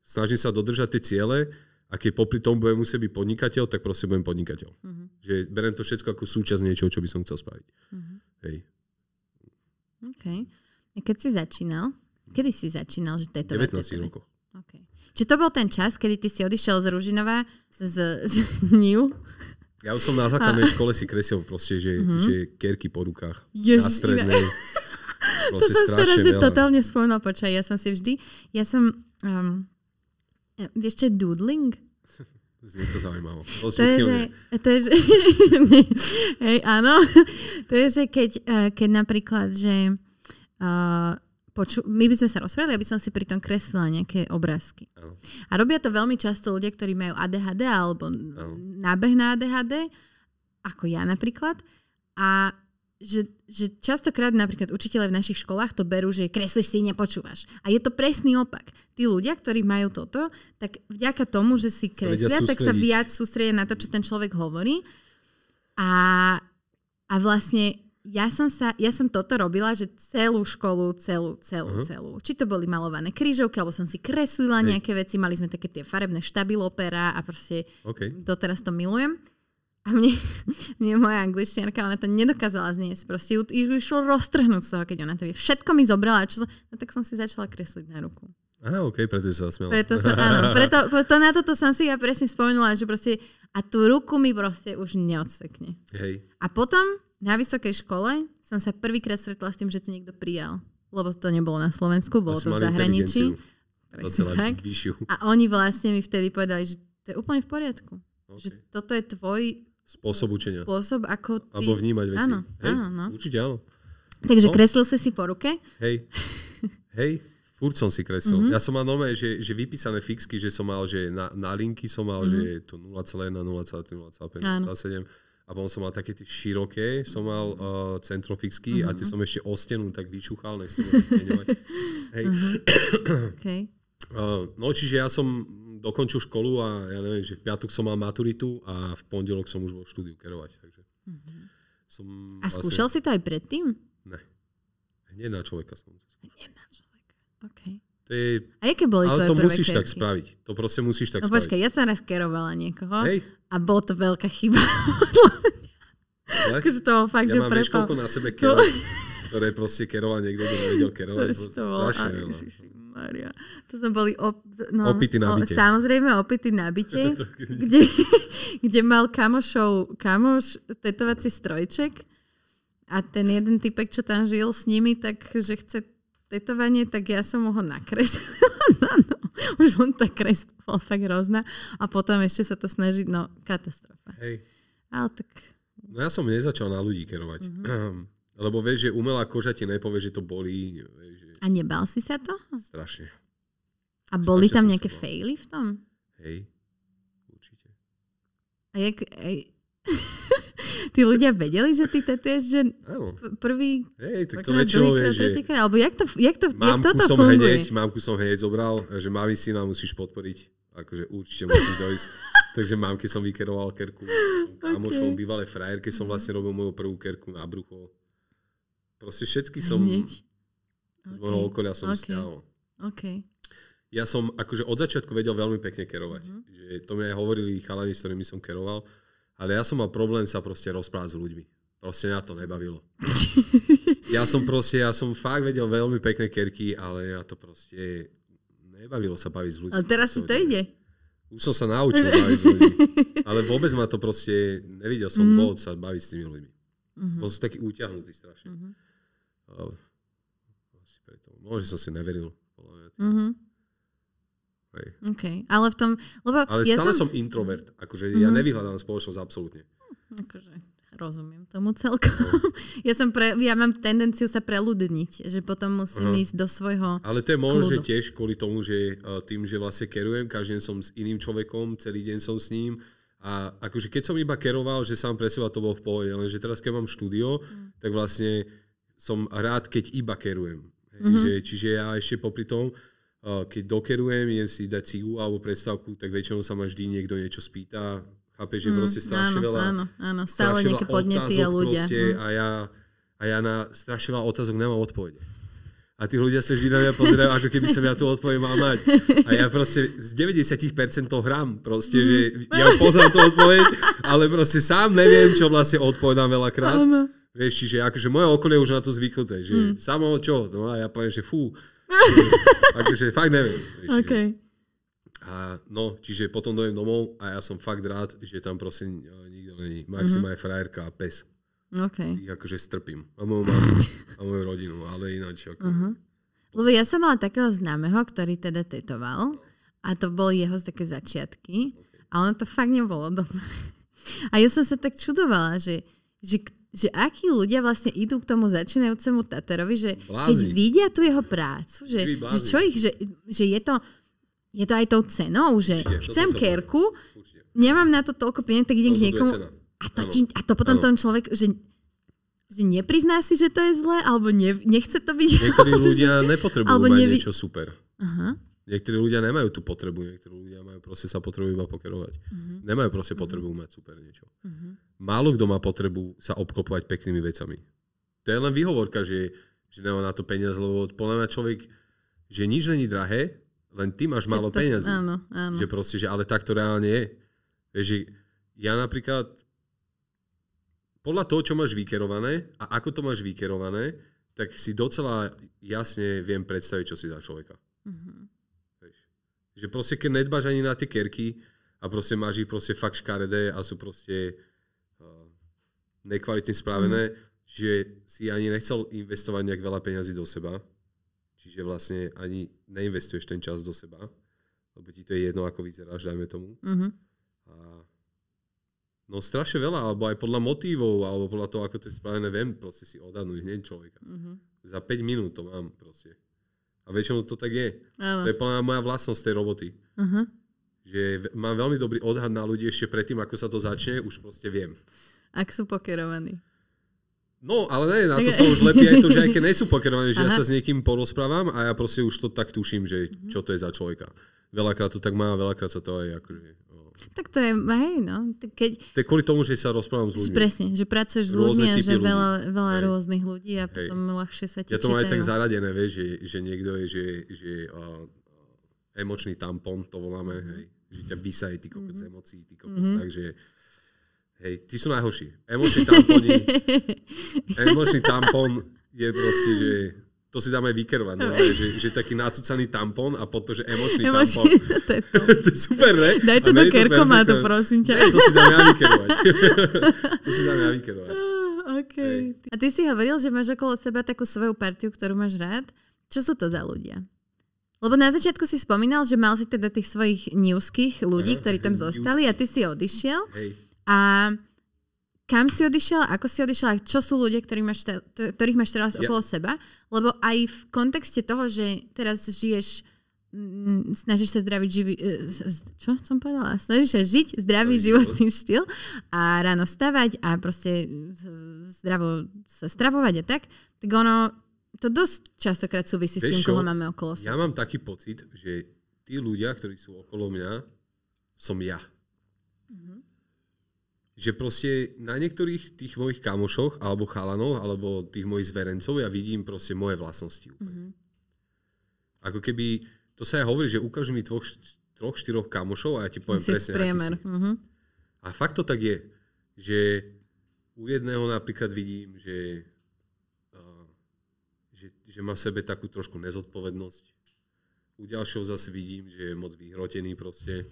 snažím sa dodržať tie ciele a keď popri tom budem musieť byť podnikateľ, tak proste budem podnikateľ. Uh-huh. Že berem to všetko ako súčasť niečoho, čo by som chcel spraviť. Uh-huh. Hej. OK. A keď si začínal, kedy si začínal, že to je to 19 rokov. Okay. Čiže to bol ten čas, kedy ty si odišiel z Ružinova z, z (laughs) New ja už som na základnej a... škole si kresil proste, že, uh-huh. že kerky po rukách. Ježiš, na strednej. (laughs) to som teraz totálne spomínal, počkaj, ja som si vždy, ja som, um, E, vieš, čo je doodling? (laughs) Znie to zaujímavo. To je, že, to je, že, (laughs) hej, áno. To je, že keď, e, keď napríklad, že uh, poču, my by sme sa rozprávali, aby som si pri tom kreslila nejaké obrázky. Ano. A robia to veľmi často ľudia, ktorí majú ADHD alebo ano. nábeh na ADHD, ako ja napríklad. A že, že častokrát napríklad učiteľe v našich školách to berú, že kreslíš si, nepočúvaš. A je to presný opak. Tí ľudia, ktorí majú toto, tak vďaka tomu, že si kreslia, sa tak sa viac sústredia na to, čo ten človek hovorí. A, a vlastne ja som, sa, ja som toto robila, že celú školu, celú, celú, uh-huh. celú. Či to boli malované krížovky, alebo som si kreslila Hej. nejaké veci, mali sme také tie farebné štabilopera a proste okay. doteraz to milujem. A mne, (laughs) mne moja angličtinárka, ona to nedokázala zniesť. Proste ju, išlo roztrhnúť z toho, keď ona to vie. Všetko mi zobrala, čo som, no tak som si začala kresliť na ruku. Aha, OK, preto sa osmiela. Preto sa, áno, (laughs) preto, preto na toto som si ja presne spomenula, že proste a tú ruku mi proste už neodsekne. Hej. A potom na vysokej škole som sa prvýkrát stretla s tým, že to niekto prijal. Lebo to nebolo na Slovensku, bolo Asi to v zahraničí. Presne tak. A oni vlastne mi vtedy povedali, že to je úplne v poriadku. Okay. Že toto je tvoj Spôsob učenia. Spôsob, ako ty... Alebo vnímať veci. Áno, Hej, áno. No. Určite áno. Takže no. kreslil si si po ruke? Hej. (laughs) Hej. Furt som si kreslil. Mm-hmm. Ja som mal normálne, že, že vypísané fixky, že som mal, že na, na linky som mal, mm-hmm. že je mhm. to 0,1, 0,3, 0,5, 0,7. A potom som mal také tie široké, som mal uh, centrofixky mm-hmm. a tie mhm. som ešte o stenu tak vyčúchal, nech som (laughs) Hej. Mm-hmm. (coughs) okay. uh, no, čiže ja som dokončil školu a ja neviem, že v piatok som mal maturitu a v pondelok som už bol štúdiu kerovať. Takže mm-hmm. som a vlastne... skúšal si to aj predtým? Ne. Hneď na človeka som to Hneď na človeka, OK. To je... A aké boli Ale to musíš kerky? tak spraviť. To proste musíš tak no, spraviť. Počkaj, ja som raz kerovala niekoho Hej. a bolo to veľká chyba. Takže (laughs) to bol fakt, ja že mám prepal. na sebe kerovať. (laughs) ktoré proste keroval niekto, kto nevedel kerovať. To, to strašne veľa. Maria. To sme boli op- no, opity na byte. O, samozrejme opity na byte, (laughs) kde, kde mal kamošov, kamoš tetovací strojček a ten jeden typek, čo tam žil s nimi, tak že chce tetovanie, tak ja som mu ho nakreslila (laughs) no, no, Už len tá kres bola fakt hrozná. A potom ešte sa to snaží, no katastrofa. Hej. Ale tak... No ja som nezačal na ľudí kerovať. Mm-hmm. Lebo vieš, že umelá koža ti nepovie, že to bolí. Vieš, že... A nebal si sa to? Strašne. A boli Strašne tam nejaké fejly v tom? Hej, určite. A jak... Ej... (laughs) Tí ľudia vedeli, že ty tetuješ, že prvý... Hej, tak to väčšinou vie, že... Krát, alebo jak, to, jak, to, jak toto som funguje? Hneď, mamku som hneď zobral, že mami si nám musíš podporiť. Akože určite musíš dojsť. (laughs) Takže mamke som vykeroval kerku. Okay. Kamošom okay. bývalé frajerke som vlastne robil moju prvú kerku na brucho. Proste všetky som... Hneď? Z môjho okay. okolia som okay. stiahol. OK. Ja som akože od začiatku vedel veľmi pekne kerovať. Uh-huh. Že to mi aj hovorili chalani, s ktorými som keroval. Ale ja som mal problém sa proste rozprávať s ľuďmi. Proste na to nebavilo. (laughs) ja som proste, ja som fakt vedel veľmi pekné kerky, ale ja to proste nebavilo sa baviť s ľuďmi. Ale teraz si to ide. Už som sa naučil baviť s ľuďmi. Ale vôbec ma to proste, nevidel som mm. sa baviť s tými ľuďmi. Mm-hmm. Bol som taký úťahnutý strašne. Mm-hmm. Ehm, asi preto. Možno som si neveril. Mm-hmm. Hej. OK, ale v tom... Lebo ale ja stále som... som introvert. Akože mm-hmm. ja mhm. nevyhľadám spoločnosť absolútne. Hm, akože rozumiem tomu celkom. No. (laughs) ja, som pre, ja mám tendenciu sa preludniť, že potom musím uh-huh. ísť do svojho Ale to je možno tiež kvôli tomu, že eh, tým, že vlastne kerujem, každý deň som s iným človekom, celý deň som s ním a akože keď som iba keroval, že sám pre seba to bol v pohode, lenže teraz keď mám štúdio, mm. tak vlastne som rád, keď iba kerujem. Mm-hmm. Že, čiže ja ešte popri tom, uh, keď dokerujem, idem si dať cigu alebo predstavku, tak väčšinou sa ma vždy niekto niečo spýta. Chápe, že mm, proste strašne áno, veľa... Áno, áno, stále nejaké podnety a ľudia. Proste, mm. a, ja, a ja na strašne veľa otázok nemám odpovede. A tí ľudia sa vždy na mňa pozerajú, ako keby som ja tú odpoveď mal mať. A ja proste z 90% hrám proste, mhm. že ja poznám tú odpoveď, ale proste sám neviem, čo vlastne odpovedám veľakrát. Áno. Vieš, čiže akože moje okolie už na to zvyknuté, že mm. samo čo, no a ja poviem, že fú. (laughs) akože fakt neviem. Vieš, okay. A no, čiže potom dojem domov a ja som fakt rád, že tam proste nikto není. Maxima mm-hmm. je frajerka a pes. Okay. Tých akože strpím. A moju mamu (laughs) a moju rodinu, ale ináč. Ako... Uh-huh. Lebo ja som mala takého známeho, ktorý teda tetoval a to bol jeho z také začiatky okay. a ono to fakt nebolo dobré. (laughs) A ja som sa tak čudovala, že, že že akí ľudia vlastne idú k tomu začínajúcemu Tatarovi, že Blázni. keď vidia tu jeho prácu, že, že čo ich, že, že je, to, je to aj tou cenou, že Určite, chcem kerku, nemám na to toľko peniazí, tak idem k niekomu. A to, ti, a to potom ano. ten človek, že že neprizná si, že to je zlé, alebo ne, nechce to byť. Niektorí (laughs) ľudia nepotrebujú alebo nevi... mať niečo super. Aha. Niektorí ľudia nemajú tú potrebu, niektorí ľudia majú proste sa potrebu iba pokerovať. Mm-hmm. Nemajú proste mhm. potrebu mm-hmm. mať super niečo. Mm-hmm. Málo kto má potrebu sa obklopovať peknými vecami. To je len výhovorka, že, že nemá na to peniaz, lebo podľa mňa človek, že nič není drahé, len ty máš málo peniazy. Áno, áno. Že proste, že ale tak to reálne je. Vieš, že ja napríklad podľa toho, čo máš vykerované a ako to máš vykerované, tak si docela jasne viem predstaviť, čo si za človeka. Mm-hmm. Že proste, keď nedbaš ani na tie kerky a proste máš ich proste fakt škaredé a sú proste uh, nekvalitne spravené, mm. že si ani nechcel investovať nejak veľa peňazí do seba. Čiže vlastne ani neinvestuješ ten čas do seba, lebo ti to je jedno, ako vyzeráš, dajme tomu. Mm-hmm. A No strašne veľa, alebo aj podľa motívov, alebo podľa toho, ako to je spravené, viem proste si odhadnúť hneď človeka. Mm-hmm. Za 5 minút to mám proste. A väčšinou to tak je. Ano. To je plná moja vlastnosť tej roboty. Uh-huh. Že mám veľmi dobrý odhad na ľudí ešte predtým, ako sa to začne, už proste viem. Ak sú pokerovaní. No, ale ne, na to sa už lepí aj to, že aj keď nie sú pokerovaní, že Aha. ja sa s niekým porozprávam a ja proste už to tak tuším, že čo to je za človeka. Veľakrát to tak má, veľakrát sa to aj akože tak to je, hej, no. Keď, to je kvôli tomu, že sa rozprávam s ľuďmi. Presne, že pracuješ s ľuďmi a že ľudí. veľa, veľa hej. rôznych ľudí a hej. potom ľahšie sa ti Ja to mám aj tak zaradené, vie, že, že niekto je, že, že uh, emočný tampon, to voláme, mm hej. Že ťa vysaje ty kopec mm-hmm. emócií, ty kopec mm-hmm. hej, ty sú najhorší. Emočný tampon. (laughs) emočný tampon je proste, že to si dáme vykerovať, no, že, že taký nácucaný tampon a potom, že emočný, tampon. (laughs) to, je (laughs) to je super, ne? Daj to do kerkomatu, prosím ťa. Ne, to si dáme vykerovať. (laughs) to si dáme vykerovať. Ah, okay. A ty si hovoril, že máš okolo seba takú svoju partiu, ktorú máš rád. Čo sú to za ľudia? Lebo na začiatku si spomínal, že mal si teda tých svojich newských ľudí, ktorí tam zostali a ty si odišiel. Hej. A kam si odišiel, ako si odišiel a čo sú ľudia, ktorých máš, ktorých máš teraz yeah. okolo seba. Lebo aj v kontexte toho, že teraz žiješ mm, snažíš sa zdraviť živý... E, čo som povedala? Snažíš sa žiť zdravý životný život. štýl a ráno vstávať a proste zdravo sa stravovať a tak, tak ono to dosť častokrát súvisí Veš s tým, koho máme okolo seba. Ja mám taký pocit, že tí ľudia, ktorí sú okolo mňa, som ja. Mm-hmm že proste na niektorých tých mojich kamošoch, alebo chalanov, alebo tých mojich zverencov ja vidím proste moje vlastnosti úplne. Mm-hmm. Ako keby, to sa ja hovorí, že ukáž mi tvoch, troch, štyroch kamošov a ja ti poviem si presne, aký si. Mm-hmm. A fakt to tak je, že u jedného napríklad vidím, že, uh, že, že má v sebe takú trošku nezodpovednosť. U ďalšieho zase vidím, že je moc vyhrotený proste.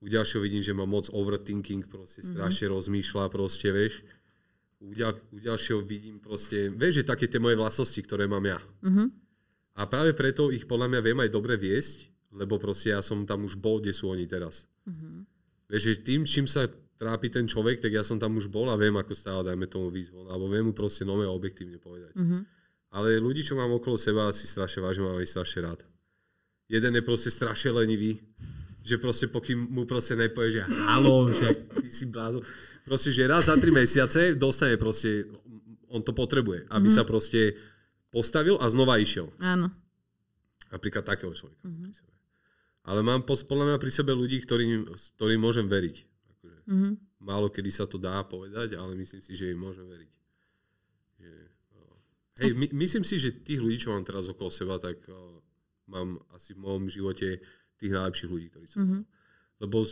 U ďalšieho vidím, že má moc overthinking, proste mm-hmm. strašne rozmýšľa, proste, vieš. U, ďal, u ďalšieho vidím proste, vieš, že také tie moje vlastnosti, ktoré mám ja. Mm-hmm. A práve preto ich podľa mňa viem aj dobre viesť, lebo proste ja som tam už bol, kde sú oni teraz. Mm-hmm. Vieš, že tým, čím sa trápi ten človek, tak ja som tam už bol a viem, ako stále dajme tomu výzvu. Alebo viem mu proste nové objektívne povedať. Mm-hmm. Ale ľudí, čo mám okolo seba, si strašne vážim a mám ich strašne rád. Jeden je proste strašne lenivý že proste pokým mu proste nepovie, že halo, že ty si blázo. Proste, že raz za tri mesiace dostane proste, on to potrebuje, aby mm-hmm. sa proste postavil a znova išiel. Áno. Napríklad takého človeka. Mm-hmm. Ale mám podľa mňa pri sebe ľudí, ktorým, ktorým môžem veriť. Akože mm-hmm. Málo kedy sa to dá povedať, ale myslím si, že im môžem veriť. Že, uh, hej, my, myslím si, že tých ľudí, čo mám teraz okolo seba, tak uh, mám asi v môjom živote uh, tých najlepších ľudí, ktorí som mm-hmm. Lebo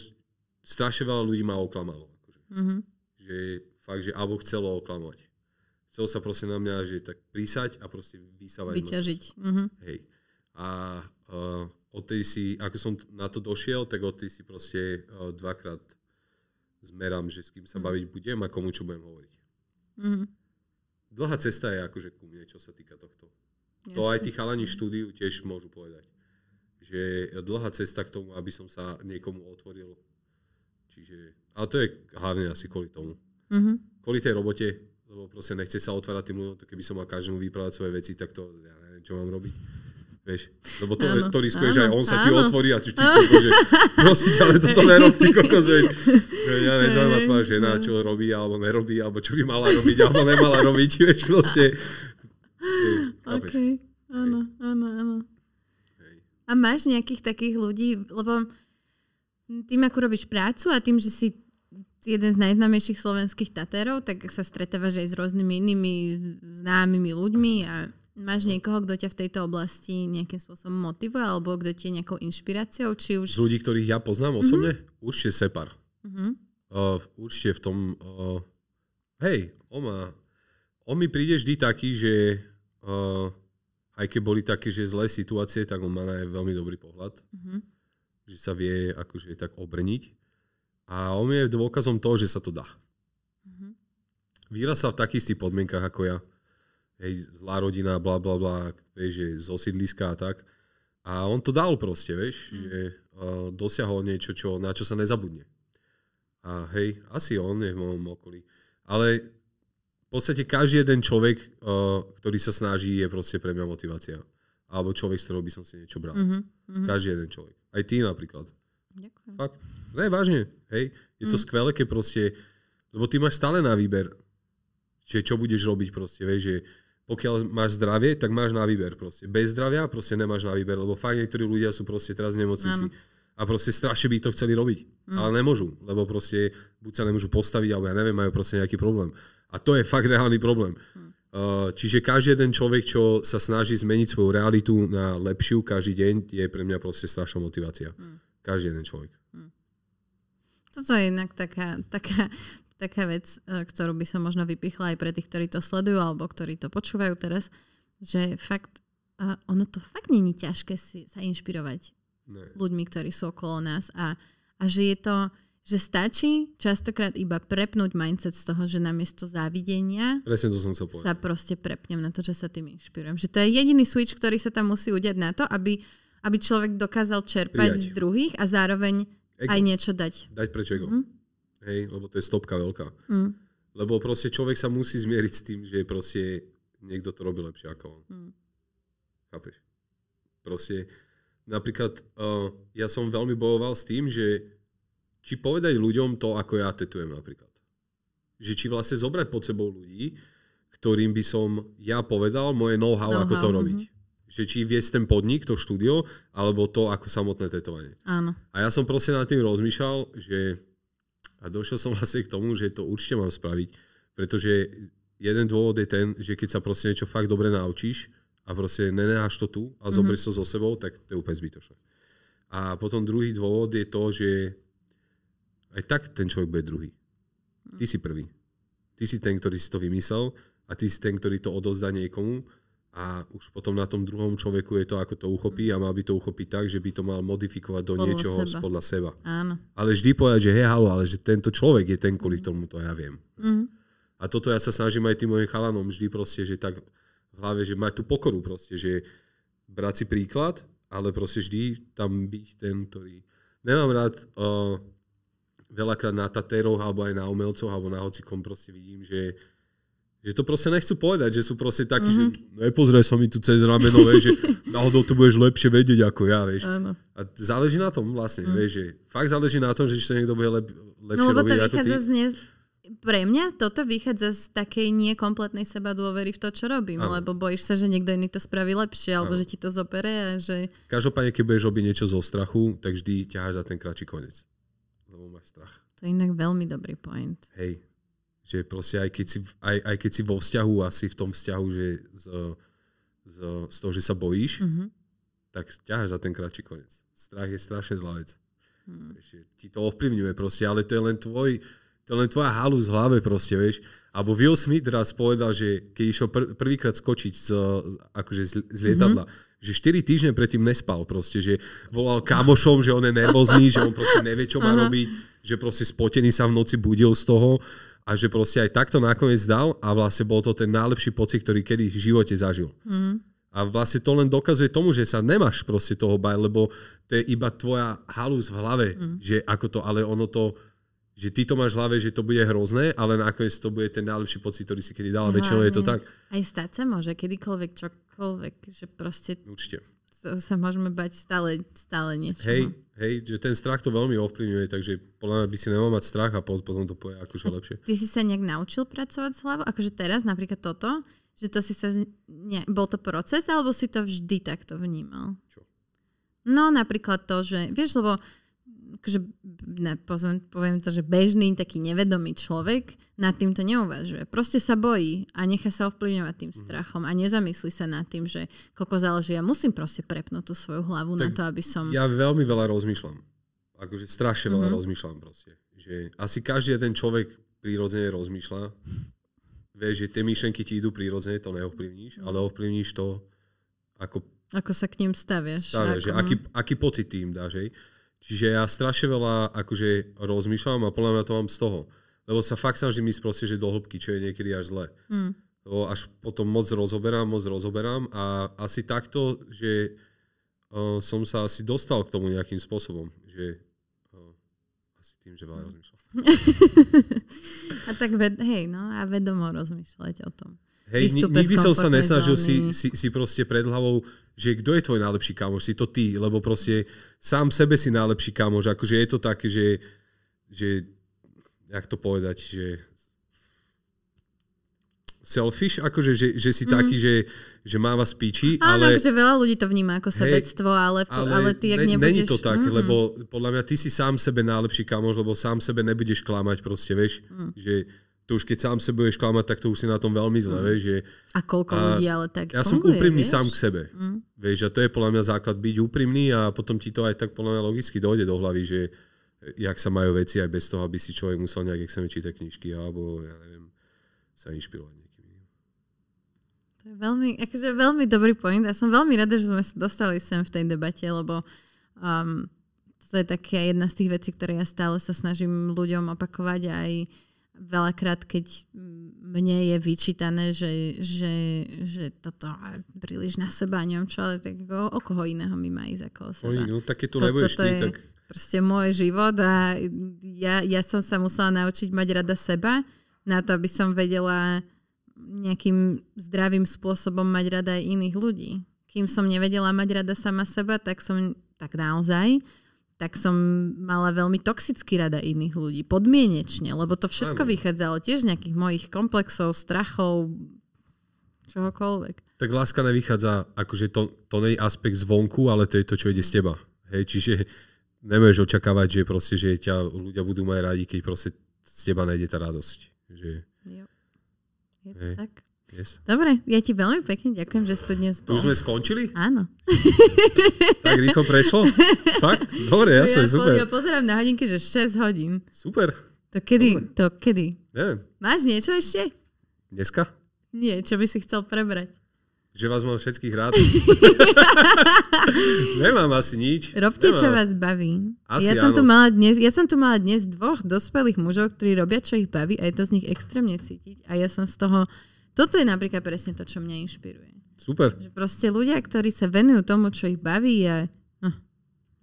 strašne veľa ľudí ma oklamalo. Akože. Mm-hmm. Že fakt, že alebo chcelo oklamovať. Chcelo sa proste na mňa, že tak prísať a proste vysávať. Vyťažiť. Mm-hmm. Hej. A uh, odtedy si, ako som na to došiel, tak odtedy si proste uh, dvakrát zmerám, že s kým sa mhm. baviť budem a komu čo budem hovoriť. Mm-hmm. Dlhá cesta je akože ku mne, čo sa týka tohto. Jasne. To aj tí chalani štúdiu tiež môžu povedať že dlhá cesta k tomu, aby som sa niekomu otvoril. Čiže, ale to je hlavne asi kvôli tomu. Mm-hmm. Kvôli tej robote, lebo proste nechce sa otvárať tým ľuďom, keby som mal každému vyprávať svoje veci, tak to, ja neviem, čo mám robiť. Vieš, lebo to, to riskuje, že aj on sa áno. ti otvorí a ti povie, prosím ťa, ale toto nerob, ty kokos, vieš. Ja nezaujíma tvoja žena, no. čo robí alebo nerobí, alebo čo by mala robiť, alebo nemala robiť, vieš, proste. okay. Áno, áno, áno. A máš nejakých takých ľudí, lebo tým, ako robíš prácu a tým, že si jeden z najznámejších slovenských tatérov, tak sa stretávaš aj s rôznymi inými známymi ľuďmi a máš niekoho, kto ťa v tejto oblasti nejakým spôsobom motivuje alebo kto ti je nejakou inšpiráciou? Či už... Z ľudí, ktorých ja poznám osobne? Mm-hmm. Určite Separ. Mm-hmm. Uh, určite v tom... Uh, hej, on, má, on mi príde vždy taký, že uh, aj keď boli také, že zlé situácie, tak on má aj veľmi dobrý pohľad. Mm-hmm. Že sa vie akože tak obrniť. A on je dôkazom toho, že sa to dá. Mm-hmm. Výraz sa v takých istých podmienkach ako ja. Hej, zlá rodina, bla bla bla, vieš, že z osídliska a tak. A on to dal proste, vieš, mm. že uh, dosiahol niečo, čo, na čo sa nezabudne. A hej, asi on je v mojom okolí. Ale podstate každý jeden človek, eh, ktorý sa snaží, je proste pre mňa motivácia. Alebo človek, z ktorého by som si niečo bral. Mm-hmm. Každý jeden človek. Aj ty napríklad. Ďakujem. Fakt. Ne, vážne. Hej, je to mm. skvelé, keď proste, lebo ty máš stále na výber, že čo budeš robiť proste, vieš, že pokiaľ máš zdravie, tak máš na výber proste. Bez zdravia proste nemáš na výber, lebo fakt niektorí ľudia sú proste teraz v nemocnici. A proste strašne by to chceli robiť. Mm. Ale nemôžu, lebo proste buď sa nemôžu postaviť, alebo ja neviem, majú proste nejaký problém. A to je fakt reálny problém. Hm. Eh, čiže každý jeden človek, čo sa snaží zmeniť svoju realitu na lepšiu každý deň, je pre mňa proste strašná motivácia. Hm. Každý jeden človek. Hm. Toto je inak taká, taká, taká vec, eh, ktorú by som možno vypichla aj pre tých, ktorí to sledujú alebo ktorí to počúvajú teraz, že fakt, eh, ono to fakt není ťažké si sa inšpirovať ne. ľuďmi, ktorí sú okolo nás a, a že je to že stačí častokrát iba prepnúť mindset z toho, že namiesto závidenia Presne to som sa, povedal. sa proste prepnem na to, že sa tým inšpirujem. Že to je jediný switch, ktorý sa tam musí udiať na to, aby, aby človek dokázal čerpať Prijať. z druhých a zároveň ego. aj niečo dať. Dať preč ego. Mm. Hej, lebo to je stopka veľká. Mm. Lebo proste človek sa musí zmieriť s tým, že proste niekto to robí lepšie ako on. Mm. Chápeš? Proste napríklad uh, ja som veľmi bojoval s tým, že či povedať ľuďom to, ako ja tetujem napríklad. Že či vlastne zobrať pod sebou ľudí, ktorým by som ja povedal moje know-how, know-how ako to mhm. robiť. Mm-hmm. Že či viesť ten podnik, to štúdio, alebo to ako samotné tetovanie. Áno. A ja som proste nad tým rozmýšľal, že a došiel som (laughs) vlastne k tomu, že to určite mám spraviť, pretože jeden dôvod je ten, že keď sa proste niečo fakt dobre naučíš a proste nenáš to tu a mm-hmm. to so sebou, tak to je úplne zbytočné. A potom druhý dôvod je to, že aj tak ten človek bude druhý. Mm. Ty si prvý. Ty si ten, ktorý si to vymyslel a ty si ten, ktorý to odozdá niekomu a už potom na tom druhom človeku je to, ako to uchopí a mal by to uchopiť tak, že by to mal modifikovať do podľa niečoho seba. podľa seba. Áno. Ale vždy povedať, že hej, halo, ale že tento človek je ten, kvôli mhm. tomu to ja viem. Mm. A toto ja sa snažím aj tým mojim chalanom vždy proste, že tak v hlave, že mať tú pokoru proste, že brať si príklad, ale proste vždy tam byť ten, ktorý... Nemám rád uh, veľakrát na tatéroch, alebo aj na umelcoch, alebo na hocikom proste vidím, že že to proste nechcú povedať, že sú proste takí, mm-hmm. že mhm. no, nepozeraj sa mi tu cez rameno, vieš, že (laughs) náhodou to budeš lepšie vedieť ako ja, vieš. Áno. A záleží na tom vlastne, mm. vieš, že fakt záleží na tom, že či to niekto bude lep, lepšie no, lebo robiť ako ty. Z ne... Pre mňa toto vychádza z takej niekompletnej seba dôvery v to, čo robím, ano. lebo bojíš sa, že niekto iný to spraví lepšie, alebo že ti to zopere a že... Každopádne, keď budeš robiť niečo zo strachu, tak vždy ťaháš za ten kratší koniec lebo máš strach. To je inak veľmi dobrý point. Hej, že proste aj keď si, aj, aj keď si vo vzťahu a si v tom vzťahu, že z, z, z toho, že sa bojíš, mm-hmm. tak ťaháš za ten kratší koniec. Strach je strašne zlá vec. Mm. ti to ovplyvňuje proste, ale to je len tvoj, to len tvoja halu v hlave proste, vieš. Alebo Will Smith raz povedal, že keď išiel pr- prvýkrát skočiť z, akože z, z lietadla, mm-hmm. že 4 týždne predtým nespal proste, že volal kamošom, že on je nervózny, že on proste nevie, čo má Aha. robiť, že proste spotený sa v noci budil z toho a že proste aj takto nakoniec dal a vlastne bol to ten najlepší pocit, ktorý kedy v živote zažil. Mm-hmm. A vlastne to len dokazuje tomu, že sa nemáš proste toho baj, lebo to je iba tvoja halus v hlave, mm. že ako to, ale ono to že ty to máš v hlave, že to bude hrozné, ale nakoniec to bude ten najlepší pocit, ktorý si kedy dala. Väčšinou je to tak. Aj stať sa môže, kedykoľvek, čokoľvek, že proste... Určite. Sa môžeme bať stále, stále niečo. Hej, hej, že ten strach to veľmi ovplyvňuje, takže podľa mňa by si nemal mať strach a potom to poje akože lepšie. Ty si sa nejak naučil pracovať s hlavou? Akože teraz napríklad toto, že to si sa... Ne, bol to proces, alebo si to vždy takto vnímal? Čo? No napríklad to, že vieš, lebo akože, ne, pozviem, poviem to, že bežný, taký nevedomý človek nad týmto neuvažuje. Proste sa bojí a nechá sa ovplyvňovať tým mhm. strachom a nezamyslí sa nad tým, že koko záleží, ja musím proste prepnúť tú svoju hlavu tak na to, aby som... Ja veľmi veľa rozmýšľam. Akože strašne veľa mm-hmm. rozmýšľam proste. Že asi každý ten človek prírodzene rozmýšľa. Vieš, že tie myšlenky ti idú prírodzene, to neovplyvníš, ale mhm. ovplyvníš to, ako... Ako sa k ním stavieš. staviaš ako... že aký, aký pocit tým dáš, hej? Čiže ja strašne veľa akože rozmýšľam a podľa mňa to mám z toho. Lebo sa fakt snažím ísť proste, že do hĺbky, čo je niekedy až zle. Mm. To až potom moc rozoberám, moc rozoberám a asi takto, že uh, som sa asi dostal k tomu nejakým spôsobom. Že, uh, asi tým, že veľa mm. rozmýšľam. (laughs) a tak ved- hej, no a vedomo rozmýšľať o tom. Hej, nikdy som sa nesnažil si, si, si proste pred hlavou, že kto je tvoj najlepší kamoš, si to ty, lebo proste sám sebe si najlepší kamoš, akože je to také, že, že jak to povedať, že selfish, akože, že, že si mm. taký, že, že má vás píči. Áno, ale, akože veľa ľudí to vníma ako sebectvo, hej, ale, ale, ale ty, ak ne, nebudeš... Není to tak, mm-hmm. lebo podľa mňa ty si sám sebe najlepší kamoš, lebo sám sebe nebudeš klamať proste, vieš, mm. že to už keď sám sebe budeš klamať, tak to už si na tom veľmi zle, mm. že... A koľko a ľudí ale tak Ja som úprimný vieš? sám k sebe, mm. vieš, a to je podľa mňa základ byť úprimný a potom ti to aj tak podľa mňa logicky dojde do hlavy, že jak sa majú veci aj bez toho, aby si človek musel nejak, jak sa čítať knižky, alebo ja neviem, sa inšpirovať To je veľmi, akože veľmi dobrý point a som veľmi rada, že sme sa dostali sem v tej debate, lebo um, to je také jedna z tých vecí, ktoré ja stále sa snažím ľuďom opakovať aj veľakrát, keď mne je vyčítané, že, že, že toto príliš na seba neviem čo, ale tak ako, o koho iného mi má ísť ako o seba. Oj, no tak keď to, nebudeš ty, tak... proste môj život a ja, ja som sa musela naučiť mať rada seba na to, aby som vedela nejakým zdravým spôsobom mať rada aj iných ľudí. Kým som nevedela mať rada sama seba, tak som tak naozaj tak som mala veľmi toxicky rada iných ľudí, podmienečne, lebo to všetko Aj, vychádzalo tiež z nejakých mojich komplexov, strachov, čohokoľvek. Tak láska nevychádza, akože to, to nie je aspekt zvonku, ale to je to, čo ide z teba. Hej, čiže nemôžeš očakávať, že proste, že ťa ľudia budú mať radi, keď proste z teba nejde tá radosť. Že... Jo. Je to Hej. tak? Yes. Dobre, ja ti veľmi pekne ďakujem, že si tu dnes bol. Už sme skončili? Áno. (laughs) tak rýchlo prešlo? Fakt? Dobre, ja som, super. Ja pozerám na hodinky, že 6 hodín. Super. To kedy? Dobre. To kedy? Neviem. Máš niečo ešte? Dneska? Nie, čo by si chcel prebrať? Že vás mám všetkých rád. (laughs) Nemám asi nič. Robte, Nemám. čo vás baví. Asi ja, som áno. tu mala dnes, ja som tu mala dnes dvoch dospelých mužov, ktorí robia, čo ich baví a je to z nich extrémne cítiť. A ja som z toho toto je napríklad presne to, čo mňa inšpiruje. Super. Že proste ľudia, ktorí sa venujú tomu, čo ich baví, je... No.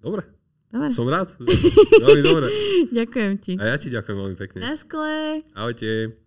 Dobre. Dobre. Som rád. (laughs) Veľmi dobre. ďakujem ti. A ja ti ďakujem veľmi pekne. Na skle. Ahojte.